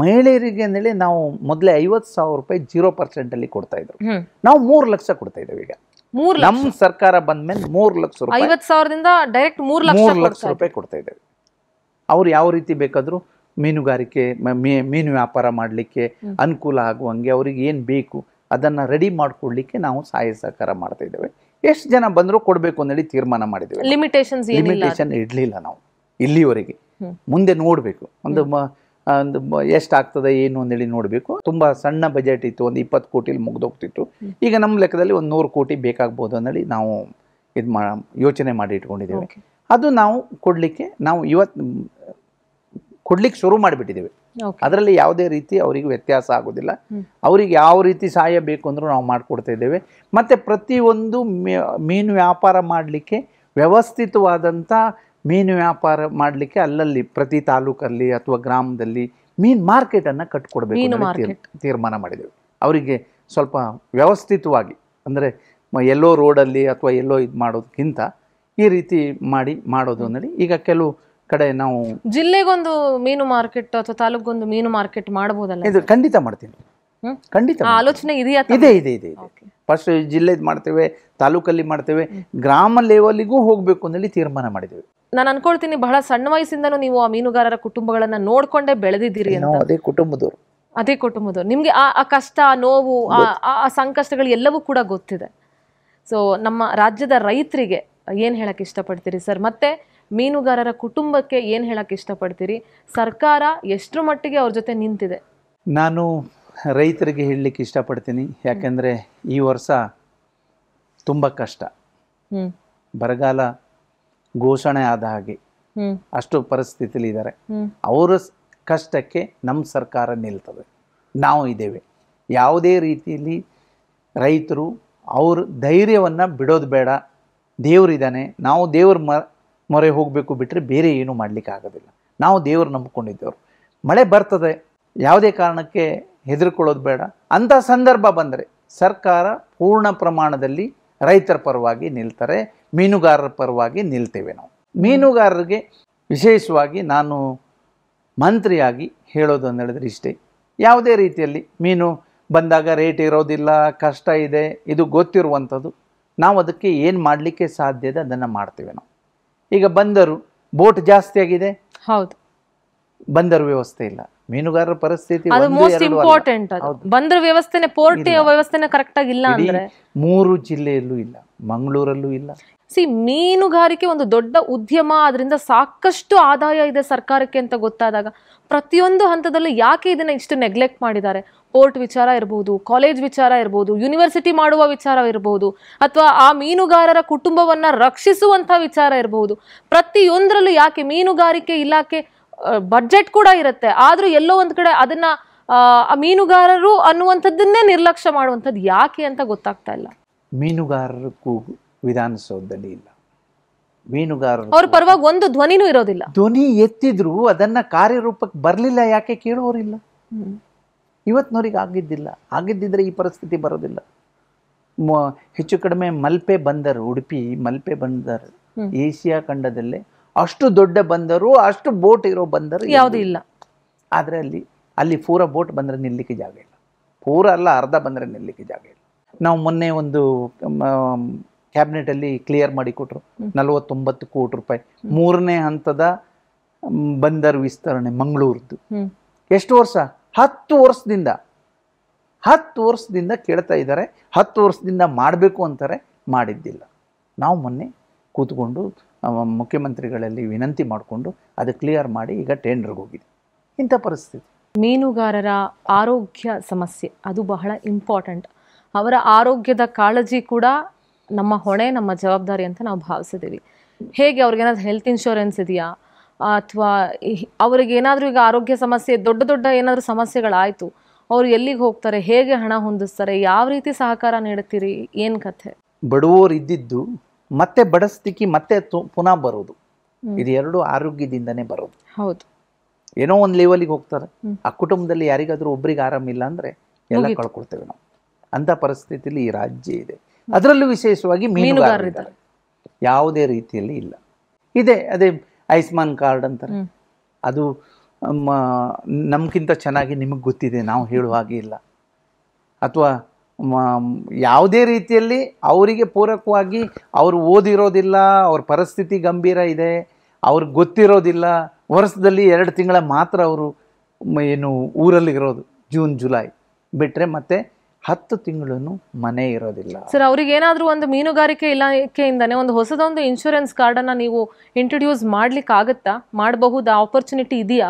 ಮಹಿಳೆಯರಿಗೆ ಅಂದೇಳಿ ನಾವು ಮೊದಲೇ ಐವತ್ತು ಸಾವಿರ ರೂಪಾಯಿ ಜೀರೋ ಪರ್ಸೆಂಟ್ ಅಲ್ಲಿ ಕೊಡ್ತಾ ಇದ್ರು ನಾವು ಮೂರು ಲಕ್ಷ ಕೊಡ್ತಾ ಇದ್ದೇವೆ ಈಗ ಮೂರು ನಮ್ಮ ಸರ್ಕಾರ ಬಂದ್ಮೇಲೆ ಮೂರು ಲಕ್ಷ ರೂಪಾಯಿ ಐವತ್ತು ಸಾವಿರದಿಂದ ಡೈರೆಕ್ಟ್ ಮೂರು ಲಕ್ಷ ಲಕ್ಷ ರೂಪಾಯಿ ಕೊಡ್ತಾ ಇದ್ದೇವೆ ಅವ್ರು ಯಾವ ರೀತಿ ಬೇಕಾದರೂ ಮೀನುಗಾರಿಕೆ ಮೀನು ವ್ಯಾಪಾರ ಮಾಡಲಿಕ್ಕೆ ಅನುಕೂಲ ಆಗುವಂಗೆ ಅವ್ರಿಗೆ ಏನು ಬೇಕು ಅದನ್ನು ರೆಡಿ ಮಾಡಿಕೊಡ್ಲಿಕ್ಕೆ ನಾವು ಸಹಾಯ ಸಹಕಾರ ಮಾಡ್ತಾ ಇದ್ದೇವೆ ಎಷ್ಟು ಜನ ಬಂದರೂ ಕೊಡಬೇಕು ಅಂತೇಳಿ ತೀರ್ಮಾನ ಮಾಡಿದ್ದೇವೆ ಲಿಮಿಟೇಷನ್ಸ್ ಲಿಮಿಟೇಷನ್ ಇಡಲಿಲ್ಲ ನಾವು ಇಲ್ಲಿವರೆಗೆ ಮುಂದೆ ನೋಡಬೇಕು ಒಂದು ಒಂದು ಎಷ್ಟಾಗ್ತದೆ ಏನು ಅಂತೇಳಿ ನೋಡಬೇಕು ತುಂಬ ಸಣ್ಣ ಬಜೆಟ್ ಇತ್ತು ಒಂದು ಇಪ್ಪತ್ತು ಕೋಟಿಲಿ ಮುಗ್ದೋಗ್ತಿತ್ತು ಈಗ ನಮ್ಮ ಲೆಕ್ಕದಲ್ಲಿ ಒಂದು ನೂರು ಕೋಟಿ ಬೇಕಾಗ್ಬೋದು ಅಂತೇಳಿ ನಾವು ಇದು ಮಾ ಯೋಚನೆ ಮಾಡಿ ಇಟ್ಕೊಂಡಿದ್ದೇವೆ ಅದು ನಾವು ಕೊಡಲಿಕ್ಕೆ ನಾವು ಇವತ್ತು ಕೊಡ್ಲಿಕ್ಕೆ ಶುರು ಮಾಡಿಬಿಟ್ಟಿದ್ದೀವಿ ಅದರಲ್ಲಿ ಯಾವುದೇ ರೀತಿ ಅವರಿಗೆ ವ್ಯತ್ಯಾಸ ಆಗೋದಿಲ್ಲ ಅವ್ರಿಗೆ ಯಾವ ರೀತಿ ಸಹಾಯ ಬೇಕು ಅಂದರೂ ನಾವು ಮಾಡಿಕೊಡ್ತಾ ಇದ್ದೇವೆ ಮತ್ತು ಪ್ರತಿಯೊಂದು ಮೀನು ವ್ಯಾಪಾರ ಮಾಡಲಿಕ್ಕೆ ವ್ಯವಸ್ಥಿತವಾದಂಥ ಮೀನು ವ್ಯಾಪಾರ ಮಾಡಲಿಕ್ಕೆ ಅಲ್ಲಲ್ಲಿ ಪ್ರತಿ ತಾಲೂಕಲ್ಲಿ ಅಥವಾ ಗ್ರಾಮದಲ್ಲಿ ಮೀನು ಮಾರ್ಕೆಟನ್ನು ಕಟ್ಕೊಡ್ಬೇಕು ತೀರ್ಮಾನ ಮಾಡಿದ್ದೇವೆ ಅವರಿಗೆ ಸ್ವಲ್ಪ ವ್ಯವಸ್ಥಿತವಾಗಿ ಅಂದರೆ ಎಲ್ಲೋ ರೋಡಲ್ಲಿ ಅಥವಾ ಎಲ್ಲೋ ಇದು ಮಾಡೋದಕ್ಕಿಂತ ಈ ರೀತಿ ಮಾಡಿ ಮಾಡೋದು ಅಂದರೆ ಈಗ ಕೆಲವು ಕಡೆ ನಾವು ಜಿಲ್ಲೆಗೊಂದು ಮೀನು ಮಾರ್ಕೆಟ್ ಅಥವಾ ತಾಲೂಕ್ಗೊಂದು ಮೀನು ಮಾರ್ಕೆಟ್ ಮಾಡಬಹುದಲ್ಲ ಇದು ಖಂಡಿತ ಮಾಡ್ತೀನಿ ಖಂಡಿತ ಆಲೋಚನೆ ಇದೆಯಾ ಇದೆ ಇದೆ ಇದೆ ಫಸ್ಟ್ ಜಿಲ್ಲೆ ಮಾಡ್ತೇವೆ ತಾಲೂಕಲ್ಲಿ ಮಾಡ್ತೇವೆ ಗ್ರಾಮ ಲೆವೆಲ್ಗೂ ಹೋಗ್ಬೇಕು ಅಂತೇಳಿ ತೀರ್ಮಾನ ಮಾಡಿದ್ದೇವೆ ನಾನು ಅನ್ಕೊಳ್ತೀನಿ ಬಹಳ ಸಣ್ಣ ವಯಸ್ಸಿಂದನೂ ನೀವು ಆ ಮೀನುಗಾರರ ಕುಟುಂಬಗಳನ್ನ ನೋಡ್ಕೊಂಡೇ ಬೆಳೆದಿದ್ದೀರಿ ಅಂತ ಅದೇ ಕುಟುಂಬದವರು ಅದೇ ಕುಟುಂಬದವ್ರು ನಿಮ್ಗೆ ಆ ಕಷ್ಟ ಆ ನೋವು ಆ ಸಂಕಷ್ಟಗಳು ಎಲ್ಲವೂ ಕೂಡ ಗೊತ್ತಿದೆ ಸೊ ನಮ್ಮ ರಾಜ್ಯದ ರೈತರಿಗೆ ಏನು ಹೇಳಕ್ ಇಷ್ಟಪಡ್ತೀರಿ ಸರ್ ಮತ್ತೆ ಮೀನುಗಾರರ ಕುಟುಂಬಕ್ಕೆ ಏನು ಹೇಳಕ್ಕೆ ಇಷ್ಟಪಡ್ತೀರಿ ಸರ್ಕಾರ ಎಷ್ಟು ಮಟ್ಟಿಗೆ ಅವ್ರ ಜೊತೆ ನಿಂತಿದೆ ನಾನು ರೈತರಿಗೆ ಹೇಳಲಿಕ್ಕೆ ಇಷ್ಟಪಡ್ತೀನಿ ಯಾಕೆಂದರೆ ಈ ವರ್ಷ ತುಂಬ ಕಷ್ಟ ಬರಗಾಲ ಘೋಷಣೆ ಆದ ಹಾಗೆ ಅಷ್ಟು ಪರಿಸ್ಥಿತಿಲಿ ಇದ್ದಾರೆ ಅವರ ಕಷ್ಟಕ್ಕೆ ನಮ್ಮ ಸರ್ಕಾರ ನಿಲ್ತದೆ ನಾವು ಇದ್ದೇವೆ ಯಾವುದೇ ರೀತಿಯಲ್ಲಿ ರೈತರು ಅವ್ರ ಧೈರ್ಯವನ್ನು ಬಿಡೋದು ಬೇಡ ದೇವರಿದ್ದಾನೆ ನಾವು ದೇವ್ರ ಮ ಮೊರೆ ಹೋಗಬೇಕು ಬಿಟ್ಟರೆ ಬೇರೆ ಏನೂ ಮಾಡಲಿಕ್ಕೆ ಆಗೋದಿಲ್ಲ ನಾವು ದೇವರು ನಂಬಿಕೊಂಡಿದ್ದೇವ್ರು ಮಳೆ ಬರ್ತದೆ ಯಾವುದೇ ಕಾರಣಕ್ಕೆ ಹೆದರ್ಕೊಳ್ಳೋದು ಬೇಡ ಅಂಥ ಸಂದರ್ಭ ಬಂದರೆ ಸರ್ಕಾರ ಪೂರ್ಣ ಪ್ರಮಾಣದಲ್ಲಿ ರೈತರ ಪರವಾಗಿ ನಿಲ್ತಾರೆ ಮೀನುಗಾರರ ಪರವಾಗಿ ನಿಲ್ತೇವೆ ನಾವು ಮೀನುಗಾರರಿಗೆ ವಿಶೇಷವಾಗಿ ನಾನು ಮಂತ್ರಿಯಾಗಿ ಹೇಳೋದು ಹೇಳಿದ್ರೆ ಇಷ್ಟೇ ಯಾವುದೇ ರೀತಿಯಲ್ಲಿ ಮೀನು ಬಂದಾಗ ರೇಟ್ ಇರೋದಿಲ್ಲ ಕಷ್ಟ ಇದೆ ಇದು ಗೊತ್ತಿರುವಂಥದ್ದು ನಾವು ಅದಕ್ಕೆ ಏನು ಮಾಡಲಿಕ್ಕೆ ಸಾಧ್ಯ ಅದನ್ನು ಮಾಡ್ತೇವೆ ನಾವು ಈಗ ಬಂದರು ಬೋಟ್ ಜಾಸ್ತಿ ಆಗಿದೆ ಹೌದು ಬಂದರು ವ್ಯವಸ್ಥೆ ಇಲ್ಲ ಮೀನುಗಾರರ ಪರಿಸ್ಥಿತಿ ಅದು ಮೋಸ್ಟ್ ಇಂಪಾರ್ಟೆಂಟ್ ಬಂದರು ವ್ಯವಸ್ಥೆನೆ ಪೋರ್ಟ್ ವ್ಯವಸ್ಥೆನೆ ಕರೆಕ್ಟ್ ಆಗಿ ಇಲ್ಲ ಅಂದ್ರೆ ಮೂರು ಜಿಲ್ಲೆಯಲ್ಲೂ ಇಲ್ಲ ಮಂಗಳೂರಲ್ಲೂ ಇಲ್ಲ ಸಿ ಮೀನುಗಾರಿಕೆ ಒಂದು ದೊಡ್ಡ ಉದ್ಯಮ ಅದರಿಂದ ಸಾಕಷ್ಟು ಆದಾಯ ಇದೆ ಸರ್ಕಾರಕ್ಕೆ ಅಂತ ಗೊತ್ತಾದಾಗ ಪ್ರತಿಯೊಂದು ಹಂತದಲ್ಲಿ ಯಾಕೆ ಇದನ್ನು ಇಷ್ಟು ನೆಗ್ಲೆಕ್ಟ್ ಮಾಡಿದ್ದಾರೆ ಪೋರ್ಟ್ ವಿಚಾರ ಇರಬಹುದು ಕಾಲೇಜ್ ವಿಚಾರ ಇರಬಹುದು ಯೂನಿವರ್ಸಿಟಿ ಮಾಡುವ ವಿಚಾರ ಇರಬಹುದು ಅಥವಾ ಆ ಮೀನುಗಾರರ ಕುಟುಂಬವನ್ನ ರಕ್ಷಿಸುವಂತ ವಿಚಾರ ಇರಬಹುದು ಪ್ರತಿಯೊಂದರಲ್ಲೂ ಯಾಕೆ ಮೀನುಗಾರಿಕೆ ಇಲಾಖೆ ಬಡ್ಜೆಟ್ ಕೂಡ ಇರುತ್ತೆ ಆದ್ರೂ ಎಲ್ಲೋ ಒಂದ್ ಕಡೆ ಅದನ್ನ ಆ ಮೀನುಗಾರರು ಅನ್ನುವಂಥದ್ದನ್ನೇ ನಿರ್ಲಕ್ಷ್ಯ ಮಾಡುವಂಥದ್ದು ಯಾಕೆ ಅಂತ ಗೊತ್ತಾಗ್ತಾ ಇಲ್ಲ ಮೀನುಗಾರರಿಗೂ ವಿಧಾನಸೌಧದಲ್ಲಿ ಇಲ್ಲ ಮೀನುಗಾರರು ಪರವಾಗಿ ಒಂದು ಧ್ವನಿನೂ ಇರೋದಿಲ್ಲ ಧ್ವನಿ ಎತ್ತಿದ್ರು ಅದನ್ನ ಕಾರ್ಯರೂಪಕ್ಕೆ ಬರಲಿಲ್ಲ ಯಾಕೆ ಕೇಳೋರಿಲ್ಲ ಇವತ್ತಿನವ್ರಿಗೆ ಆಗಿದ್ದಿಲ್ಲ ಆಗಿದ್ದಿದ್ರೆ ಈ ಪರಿಸ್ಥಿತಿ ಬರೋದಿಲ್ಲ ಹೆಚ್ಚು ಕಡಿಮೆ ಮಲ್ಪೆ ಬಂದರು ಉಡುಪಿ ಮಲ್ಪೆ ಬಂದರು ಏಷ್ಯಾ ಖಂಡದಲ್ಲೇ ಅಷ್ಟು ದೊಡ್ಡ ಬಂದರು ಅಷ್ಟು ಬೋಟ್ ಇರೋ ಬಂದರು ಯಾವುದೂ ಇಲ್ಲ ಆದರೆ ಅಲ್ಲಿ ಅಲ್ಲಿ ಪೂರ ಬೋಟ್ ಬಂದರೆ ನಿಲ್ಲಿಕ್ಕೆ ಜಾಗ ಇಲ್ಲ ಪೂರ ಅಲ್ಲ ಅರ್ಧ ಬಂದರೆ ನಿಲ್ಲಿಕ್ಕೆ ಜಾಗ ಇಲ್ಲ ನಾವು ಮೊನ್ನೆ ಒಂದು ಕ್ಯಾಬಿನೆಟ್ ಅಲ್ಲಿ ಕ್ಲಿಯರ್ ಮಾಡಿ ಕೊಟ್ಟರು ನಲವತ್ತೊಂಬತ್ತು ಕೋಟಿ ರೂಪಾಯಿ ಮೂರನೇ ಹಂತದ ಬಂದರ್ ವಿಸ್ತರಣೆ ಮಂಗಳೂರದ್ದು ಎಷ್ಟು ವರ್ಷ ಹತ್ತು ವರ್ಷದಿಂದ ಹತ್ತು ವರ್ಷದಿಂದ ಕೇಳ್ತಾ ಇದ್ದಾರೆ ಹತ್ತು ವರ್ಷದಿಂದ ಮಾಡಬೇಕು ಅಂತಾರೆ ಮಾಡಿದ್ದಿಲ್ಲ ನಾವು ಮೊನ್ನೆ ಕೂತ್ಕೊಂಡು ಮುಖ್ಯಮಂತ್ರಿಗಳಲ್ಲಿ ವಿನಂತಿ ಮಾಡಿಕೊಂಡು ಅದು ಕ್ಲಿಯರ್ ಮಾಡಿ ಈಗ ಟೆಂಡರ್ಗೆ ಹೋಗಿದೆ ಇಂಥ ಪರಿಸ್ಥಿತಿ ಮೀನುಗಾರರ ಆರೋಗ್ಯ ಸಮಸ್ಯೆ ಅದು ಬಹಳ ಇಂಪಾರ್ಟೆಂಟ್ ಅವರ ಆರೋಗ್ಯದ ಕಾಳಜಿ ಕೂಡ ನಮ್ಮ ಹೊಣೆ ನಮ್ಮ ಜವಾಬ್ದಾರಿ ಅಂತ ನಾವು ಭಾವಿಸಿದ್ದೀವಿ ಹೇಗೆ ಅವ್ರಿಗೇನಾದ್ರು ಹೆಲ್ತ್ ಇನ್ಶೂರೆನ್ಸ್ ಇದೆಯಾ ಅಥವಾ ಏನಾದರೂ ಈಗ ಆರೋಗ್ಯ ಸಮಸ್ಯೆ ದೊಡ್ಡ ದೊಡ್ಡ ಏನಾದರೂ ಸಮಸ್ಯೆಗಳಾಯಿತು ಅವ್ರು ಎಲ್ಲಿಗೆ ಹೋಗ್ತಾರೆ ಹೇಗೆ ಹಣ ಹೊಂದಿಸ್ತಾರೆ ಯಾವ ರೀತಿ ಸಹಕಾರ ನೀಡುತ್ತೀರಿ ಏನು ಕಥೆ ಬಡವರು ಇದ್ದಿದ್ದು ಮತ್ತೆ ಬಡಸ್ತಿಕ್ಕಿ ಮತ್ತೆ ಪುನಃ ಬರೋದು ಇದು ಎರಡು ಆರೋಗ್ಯದಿಂದನೇ ಬರೋದು ಹೌದು ಏನೋ ಒಂದು ಲೆವೆಲಿಗೆ ಹೋಗ್ತಾರೆ ಆ ಕುಟುಂಬದಲ್ಲಿ ಯಾರಿಗಾದರೂ ಒಬ್ಬರಿಗೆ ಆರಾಮಿಲ್ಲ ಅಂದರೆ ಎಲ್ಲ ಕಳ್ಕೊಳ್ತೇವೆ ನಾವು ಅಂಥ ಪರಿಸ್ಥಿತಿಯಲ್ಲಿ ಈ ರಾಜ್ಯ ಇದೆ ಅದರಲ್ಲೂ ವಿಶೇಷವಾಗಿ ಮೀನುಗಾರರಿದ್ದಾರೆ ಯಾವುದೇ ರೀತಿಯಲ್ಲಿ ಇಲ್ಲ ಇದೆ ಅದೇ ಆಯುಷ್ಮಾನ್ ಕಾರ್ಡ್ ಅಂತಾರೆ ಅದು ನಮಗಿಂತ ಚೆನ್ನಾಗಿ ನಿಮಗೆ ಗೊತ್ತಿದೆ ನಾವು ಹೇಳುವ ಹಾಗೆ ಇಲ್ಲ ಅಥವಾ ಯಾವುದೇ ರೀತಿಯಲ್ಲಿ ಅವರಿಗೆ ಪೂರಕವಾಗಿ ಅವರು ಓದಿರೋದಿಲ್ಲ ಅವ್ರ ಪರಿಸ್ಥಿತಿ ಗಂಭೀರ ಇದೆ ಅವ್ರಿಗೆ ಗೊತ್ತಿರೋದಿಲ್ಲ ವರ್ಷದಲ್ಲಿ ಎರಡು ತಿಂಗಳ ಮಾತ್ರ ಅವರು ಏನು ಊರಲ್ಲಿರೋದು ಜೂನ್ ಜುಲೈ ಬಿಟ್ಟರೆ ಮತ್ತೆ ಹತ್ತು ತಿಂಗಳನ್ನು ಮನೆ ಇರೋದಿಲ್ಲ ಸರ್ ಅವ್ರಿಗೆ ಏನಾದರೂ ಒಂದು ಮೀನುಗಾರಿಕೆ ಇಲಾಖೆಯಿಂದನೇ ಒಂದು ಹೊಸದೊಂದು ಇನ್ಶೂರೆನ್ಸ್ ಕಾರ್ಡನ್ನು ನೀವು ಇಂಟ್ರೊಡ್ಯೂಸ್ ಮಾಡಲಿಕ್ಕೆ ಆಗುತ್ತಾ ಮಾಡಬಹುದು ಆಪರ್ಚುನಿಟಿ ಇದೆಯಾ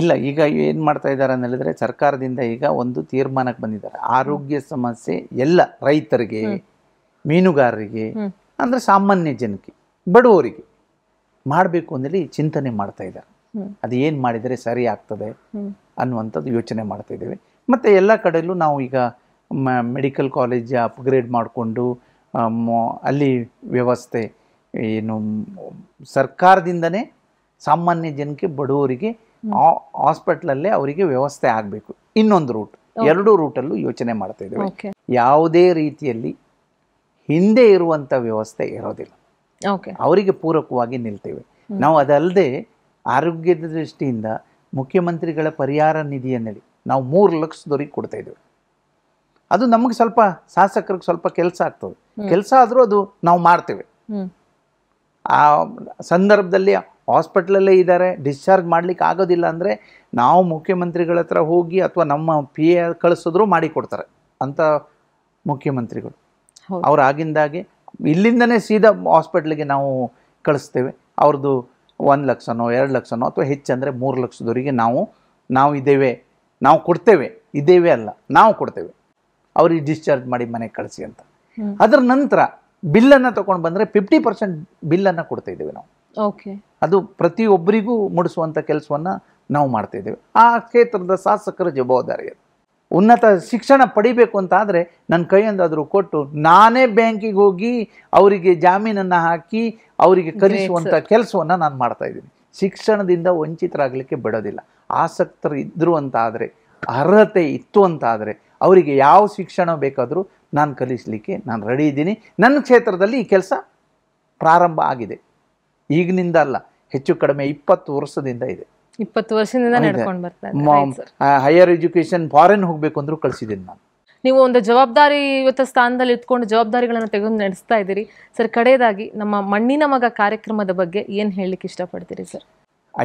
ಇಲ್ಲ ಈಗ ಏನು ಮಾಡ್ತಾ ಇದ್ದಾರೆ ಅಂತ ಹೇಳಿದ್ರೆ ಸರ್ಕಾರದಿಂದ ಈಗ ಒಂದು ತೀರ್ಮಾನಕ್ಕೆ ಬಂದಿದ್ದಾರೆ ಆರೋಗ್ಯ ಸಮಸ್ಯೆ ಎಲ್ಲ ರೈತರಿಗೆ ಮೀನುಗಾರರಿಗೆ ಅಂದರೆ ಸಾಮಾನ್ಯ ಜನಕ್ಕೆ ಬಡವರಿಗೆ ಮಾಡಬೇಕು ಅಂದೇಳಿ ಚಿಂತನೆ ಮಾಡ್ತಾ ಇದ್ದಾರೆ ಅದು ಏನು ಮಾಡಿದರೆ ಸರಿ ಆಗ್ತದೆ ಅನ್ನುವಂಥದ್ದು ಯೋಚನೆ ಮಾಡ್ತಾ ಇದ್ದೇವೆ ಮತ್ತು ಎಲ್ಲ ಕಡೆಯಲ್ಲೂ ನಾವು ಈಗ ಮೆಡಿಕಲ್ ಕಾಲೇಜ್ ಅಪ್ಗ್ರೇಡ್ ಮಾಡಿಕೊಂಡು ಅಲ್ಲಿ ವ್ಯವಸ್ಥೆ ಏನು ಸರ್ಕಾರದಿಂದನೇ ಸಾಮಾನ್ಯ ಜನಕ್ಕೆ ಬಡವರಿಗೆ ಹಾಸ್ಪಿಟ್ಲಲ್ಲೇ ಅವರಿಗೆ ವ್ಯವಸ್ಥೆ ಆಗಬೇಕು ಇನ್ನೊಂದು ರೂಟ್ ಎರಡು ರೂಟಲ್ಲೂ ಯೋಚನೆ ಮಾಡ್ತಾ ಇದ್ದೇವೆ ಯಾವುದೇ ರೀತಿಯಲ್ಲಿ ಹಿಂದೆ ಇರುವಂಥ ವ್ಯವಸ್ಥೆ ಇರೋದಿಲ್ಲ ಅವರಿಗೆ ಪೂರಕವಾಗಿ ನಿಲ್ತೇವೆ ನಾವು ಅದಲ್ಲದೆ ಆರೋಗ್ಯದ ದೃಷ್ಟಿಯಿಂದ ಮುಖ್ಯಮಂತ್ರಿಗಳ ಪರಿಹಾರ ನಿಧಿಯನ್ನಲ್ಲಿ ನಾವು ಮೂರು ಲಕ್ಷದವರಿಗೆ ಕೊಡ್ತಾ ಇದ್ದೇವೆ ಅದು ನಮಗೆ ಸ್ವಲ್ಪ ಶಾಸಕರಿಗೆ ಸ್ವಲ್ಪ ಕೆಲಸ ಆಗ್ತದೆ ಕೆಲಸ ಆದರೂ ಅದು ನಾವು ಮಾಡ್ತೇವೆ ಆ ಸಂದರ್ಭದಲ್ಲಿ ಹಾಸ್ಪಿಟ್ಲಲ್ಲೇ ಇದ್ದಾರೆ ಡಿಸ್ಚಾರ್ಜ್ ಮಾಡ್ಲಿಕ್ಕೆ ಆಗೋದಿಲ್ಲ ಅಂದರೆ ನಾವು ಮುಖ್ಯಮಂತ್ರಿಗಳ ಹತ್ರ ಹೋಗಿ ಅಥವಾ ನಮ್ಮ ಪಿ ಎ ಕಳಿಸಿದ್ರು ಮಾಡಿಕೊಡ್ತಾರೆ ಅಂತ ಮುಖ್ಯಮಂತ್ರಿಗಳು ಅವ್ರು ಆಗಿಂದಾಗೆ ಇಲ್ಲಿಂದನೇ ಸೀದಾ ಹಾಸ್ಪಿಟ್ಲಿಗೆ ನಾವು ಕಳಿಸ್ತೇವೆ ಅವ್ರದ್ದು ಒಂದು ಲಕ್ಷನೋ ಎರಡು ಲಕ್ಷನೋ ಅಥವಾ ಹೆಚ್ಚಂದರೆ ಮೂರು ಲಕ್ಷದವರಿಗೆ ನಾವು ನಾವು ಇದ್ದೇವೆ ನಾವು ಕೊಡ್ತೇವೆ ಇದ್ದೇವೆ ಅಲ್ಲ ನಾವು ಕೊಡ್ತೇವೆ ಅವ್ರಿಗೆ ಡಿಸ್ಚಾರ್ಜ್ ಮಾಡಿ ಮನೆಗೆ ಕಳಿಸಿ ಅಂತ ಅದರ ನಂತರ ಬಿಲ್ಲನ್ನು ತಗೊಂಡು ಬಂದರೆ ಫಿಫ್ಟಿ ಪರ್ಸೆಂಟ್ ಬಿಲ್ಲನ್ನು ಕೊಡ್ತಾ ಇದ್ದೇವೆ ನಾವು ಓಕೆ ಅದು ಪ್ರತಿಯೊಬ್ಬರಿಗೂ ಮೂಡಿಸುವಂಥ ಕೆಲಸವನ್ನು ನಾವು ಮಾಡ್ತಾ ಇದ್ದೇವೆ ಆ ಕ್ಷೇತ್ರದ ಶಾಸಕರ ಜವಾಬ್ದಾರಿ ಉನ್ನತ ಶಿಕ್ಷಣ ಪಡಿಬೇಕು ಅಂತ ಆದರೆ ನನ್ನ ಕೈಯೊಂದಾದರೂ ಕೊಟ್ಟು ನಾನೇ ಬ್ಯಾಂಕಿಗೆ ಹೋಗಿ ಅವರಿಗೆ ಜಾಮೀನನ್ನು ಹಾಕಿ ಅವರಿಗೆ ಕಲಿಸುವಂಥ ಕೆಲಸವನ್ನು ನಾನು ಮಾಡ್ತಾ ಇದ್ದೀನಿ ಶಿಕ್ಷಣದಿಂದ ವಂಚಿತರಾಗಲಿಕ್ಕೆ ಬಿಡೋದಿಲ್ಲ ಆಸಕ್ತರು ಇದ್ದರು ಅಂತ ಆದರೆ ಅರ್ಹತೆ ಇತ್ತು ಅಂತ ಆದರೆ ಅವರಿಗೆ ಯಾವ ಶಿಕ್ಷಣ ಬೇಕಾದರೂ ನಾನು ಕಲಿಸ್ಲಿಕ್ಕೆ ನಾನು ರೆಡಿ ಇದ್ದೀನಿ ನನ್ನ ಕ್ಷೇತ್ರದಲ್ಲಿ ಈ ಕೆಲಸ ಪ್ರಾರಂಭ ಆಗಿದೆ ಈಗಿನಿಂದ ಅಲ್ಲ ಹೆಚ್ಚು ಕಡಿಮೆ ಇಪ್ಪತ್ತು ವರ್ಷದಿಂದ ಇದೆ ಇಪ್ಪತ್ತು ವರ್ಷದಿಂದ ಬರ್ತಾ ಹೈಯರ್ ಎಜುಕೇಶನ್ ಫಾರಿನ್ ಹೋಗಬೇಕು ಅಂದ್ರೂ ಕಳಿಸಿದ್ದೀನಿ ನಾನು ನೀವು ಒಂದು ಜವಾಬ್ದಾರಿ ಇವತ್ತು ಸ್ಥಾನದಲ್ಲಿ ಇಟ್ಕೊಂಡು ಜವಾಬ್ದಾರಿಗಳನ್ನು ತೆಗೆದು ನಡೆಸ್ತಾ ಇದ್ದೀರಿ ಸರ್ ಕಡೆಯದಾಗಿ ನಮ್ಮ ಮಣ್ಣಿನ ಮಗ ಕಾರ್ಯಕ್ರಮದ ಬಗ್ಗೆ ಏನು ಹೇಳಲಿಕ್ಕೆ ಇಷ್ಟಪಡ್ತೀರಿ ಸರ್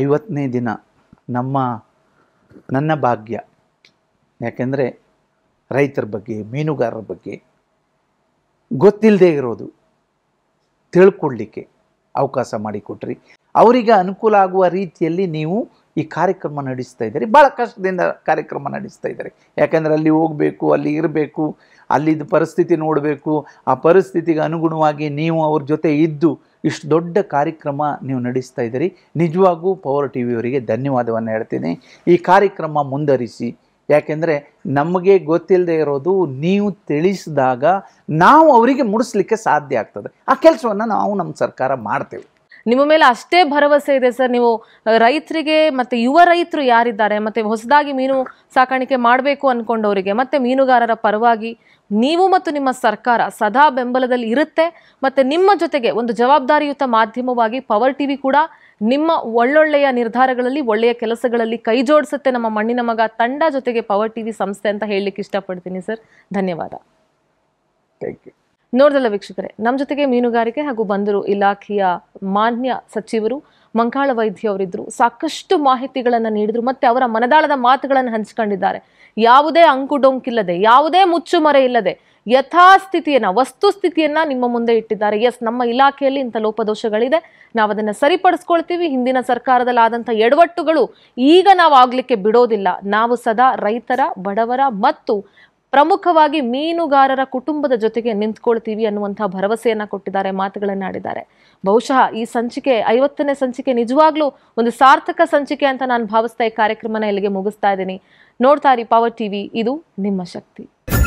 ಐವತ್ತನೇ ದಿನ ನಮ್ಮ ನನ್ನ ಭಾಗ್ಯ ಯಾಕೆಂದರೆ ರೈತರ ಬಗ್ಗೆ ಮೀನುಗಾರರ ಬಗ್ಗೆ ಗೊತ್ತಿಲ್ಲದೆ ಇರೋದು ತಿಳ್ಕೊಳ್ಳಿಕ್ಕೆ ಅವಕಾಶ ಮಾಡಿಕೊಟ್ರಿ ಅವರಿಗೆ ಅನುಕೂಲ ಆಗುವ ರೀತಿಯಲ್ಲಿ ನೀವು ಈ ಕಾರ್ಯಕ್ರಮ ನಡೆಸ್ತಾ ಇದ್ದೀರಿ ಭಾಳ ಕಷ್ಟದಿಂದ ಕಾರ್ಯಕ್ರಮ ನಡೆಸ್ತಾ ಇದ್ದಾರೆ ಯಾಕಂದರೆ ಅಲ್ಲಿ ಹೋಗಬೇಕು ಅಲ್ಲಿ ಇರಬೇಕು ಅಲ್ಲಿದ್ದ ಪರಿಸ್ಥಿತಿ ನೋಡಬೇಕು ಆ ಪರಿಸ್ಥಿತಿಗೆ ಅನುಗುಣವಾಗಿ ನೀವು ಅವ್ರ ಜೊತೆ ಇದ್ದು ಇಷ್ಟು ದೊಡ್ಡ ಕಾರ್ಯಕ್ರಮ ನೀವು ನಡೆಸ್ತಾ ಇದ್ದೀರಿ ನಿಜವಾಗೂ ಪವರ್ ಟಿ ವಿಯವರಿಗೆ ಧನ್ಯವಾದವನ್ನು ಹೇಳ್ತೀನಿ ಈ ಕಾರ್ಯಕ್ರಮ ಮುಂದುವರಿಸಿ ಯಾಕೆಂದರೆ ನಮಗೆ ಗೊತ್ತಿಲ್ಲದೆ ಇರೋದು ನೀವು ತಿಳಿಸಿದಾಗ ನಾವು ಅವರಿಗೆ ಮುಡಿಸ್ಲಿಕ್ಕೆ ಸಾಧ್ಯ ಆಗ್ತದೆ ಆ ಕೆಲಸವನ್ನು ನಾವು ನಮ್ಮ ಸರ್ಕಾರ ಮಾಡ್ತೇವೆ ನಿಮ್ಮ ಮೇಲೆ ಅಷ್ಟೇ ಭರವಸೆ ಇದೆ ಸರ್ ನೀವು ರೈತರಿಗೆ ಮತ್ತು ಯುವ ರೈತರು ಯಾರಿದ್ದಾರೆ ಮತ್ತು ಹೊಸದಾಗಿ ಮೀನು ಸಾಕಾಣಿಕೆ ಮಾಡಬೇಕು ಅನ್ಕೊಂಡವರಿಗೆ ಮತ್ತೆ ಮೀನುಗಾರರ ಪರವಾಗಿ ನೀವು ಮತ್ತು ನಿಮ್ಮ ಸರ್ಕಾರ ಸದಾ ಬೆಂಬಲದಲ್ಲಿ ಇರುತ್ತೆ ಮತ್ತು ನಿಮ್ಮ ಜೊತೆಗೆ ಒಂದು ಜವಾಬ್ದಾರಿಯುತ ಮಾಧ್ಯಮವಾಗಿ ಪವರ್ ಟಿವಿ ಕೂಡ ನಿಮ್ಮ ಒಳ್ಳೊಳ್ಳೆಯ ನಿರ್ಧಾರಗಳಲ್ಲಿ ಒಳ್ಳೆಯ ಕೆಲಸಗಳಲ್ಲಿ ಕೈ ಜೋಡಿಸುತ್ತೆ ನಮ್ಮ ಮಣ್ಣಿನ ಮಗ ತಂಡ ಜೊತೆಗೆ ಪವರ್ ಟಿವಿ ಸಂಸ್ಥೆ ಅಂತ ಹೇಳಲಿಕ್ಕೆ ಇಷ್ಟಪಡ್ತೀನಿ ಸರ್ ಧನ್ಯವಾದ ಥ್ಯಾಂಕ್ ಯು ನೋಡ್ದಲ್ಲ ವೀಕ್ಷಕರೇ ನಮ್ಮ ಜೊತೆಗೆ ಮೀನುಗಾರಿಕೆ ಹಾಗೂ ಬಂದರು ಇಲಾಖೆಯ ಮಾನ್ಯ ಸಚಿವರು ಮಂಕಾಳ ವೈದ್ಯ ಅವರಿದ್ದರು ಸಾಕಷ್ಟು ಮಾಹಿತಿಗಳನ್ನು ನೀಡಿದರು ಮತ್ತು ಅವರ ಮನದಾಳದ ಮಾತುಗಳನ್ನು ಹಂಚ್ಕೊಂಡಿದ್ದಾರೆ ಯಾವುದೇ ಅಂಕುಡೊಂಕಿಲ್ಲದೆ ಯಾವುದೇ ಮುಚ್ಚುಮರೆ ಇಲ್ಲದೆ ಯಥಾಸ್ಥಿತಿಯನ್ನು ವಸ್ತುಸ್ಥಿತಿಯನ್ನು ನಿಮ್ಮ ಮುಂದೆ ಇಟ್ಟಿದ್ದಾರೆ ಎಸ್ ನಮ್ಮ ಇಲಾಖೆಯಲ್ಲಿ ಇಂಥ ಲೋಪದೋಷಗಳಿದೆ ನಾವು ಅದನ್ನು ಸರಿಪಡಿಸ್ಕೊಳ್ತೀವಿ ಹಿಂದಿನ ಸರ್ಕಾರದಲ್ಲಿ ಎಡವಟ್ಟುಗಳು ಈಗ ನಾವು ಆಗಲಿಕ್ಕೆ ಬಿಡೋದಿಲ್ಲ ನಾವು ಸದಾ ರೈತರ ಬಡವರ ಮತ್ತು ಪ್ರಮುಖವಾಗಿ ಮೀನುಗಾರರ ಕುಟುಂಬದ ಜೊತೆಗೆ ನಿಂತ್ಕೊಳ್ತೀವಿ ಅನ್ನುವಂತಹ ಭರವಸೆಯನ್ನ ಕೊಟ್ಟಿದ್ದಾರೆ ಮಾತುಗಳನ್ನಾಡಿದ್ದಾರೆ ಬಹುಶಃ ಈ ಸಂಚಿಕೆ ಐವತ್ತನೇ ಸಂಚಿಕೆ ನಿಜವಾಗ್ಲೂ ಒಂದು ಸಾರ್ಥಕ ಸಂಚಿಕೆ ಅಂತ ನಾನು ಭಾವಿಸ್ತಾ ಈ ಕಾರ್ಯಕ್ರಮನ ಇಲ್ಲಿಗೆ ಮುಗಿಸ್ತಾ ಇದ್ದೀನಿ ನೋಡ್ತಾ ಇರಿ ಪವರ್ ಟಿವಿ ಇದು ನಿಮ್ಮ ಶಕ್ತಿ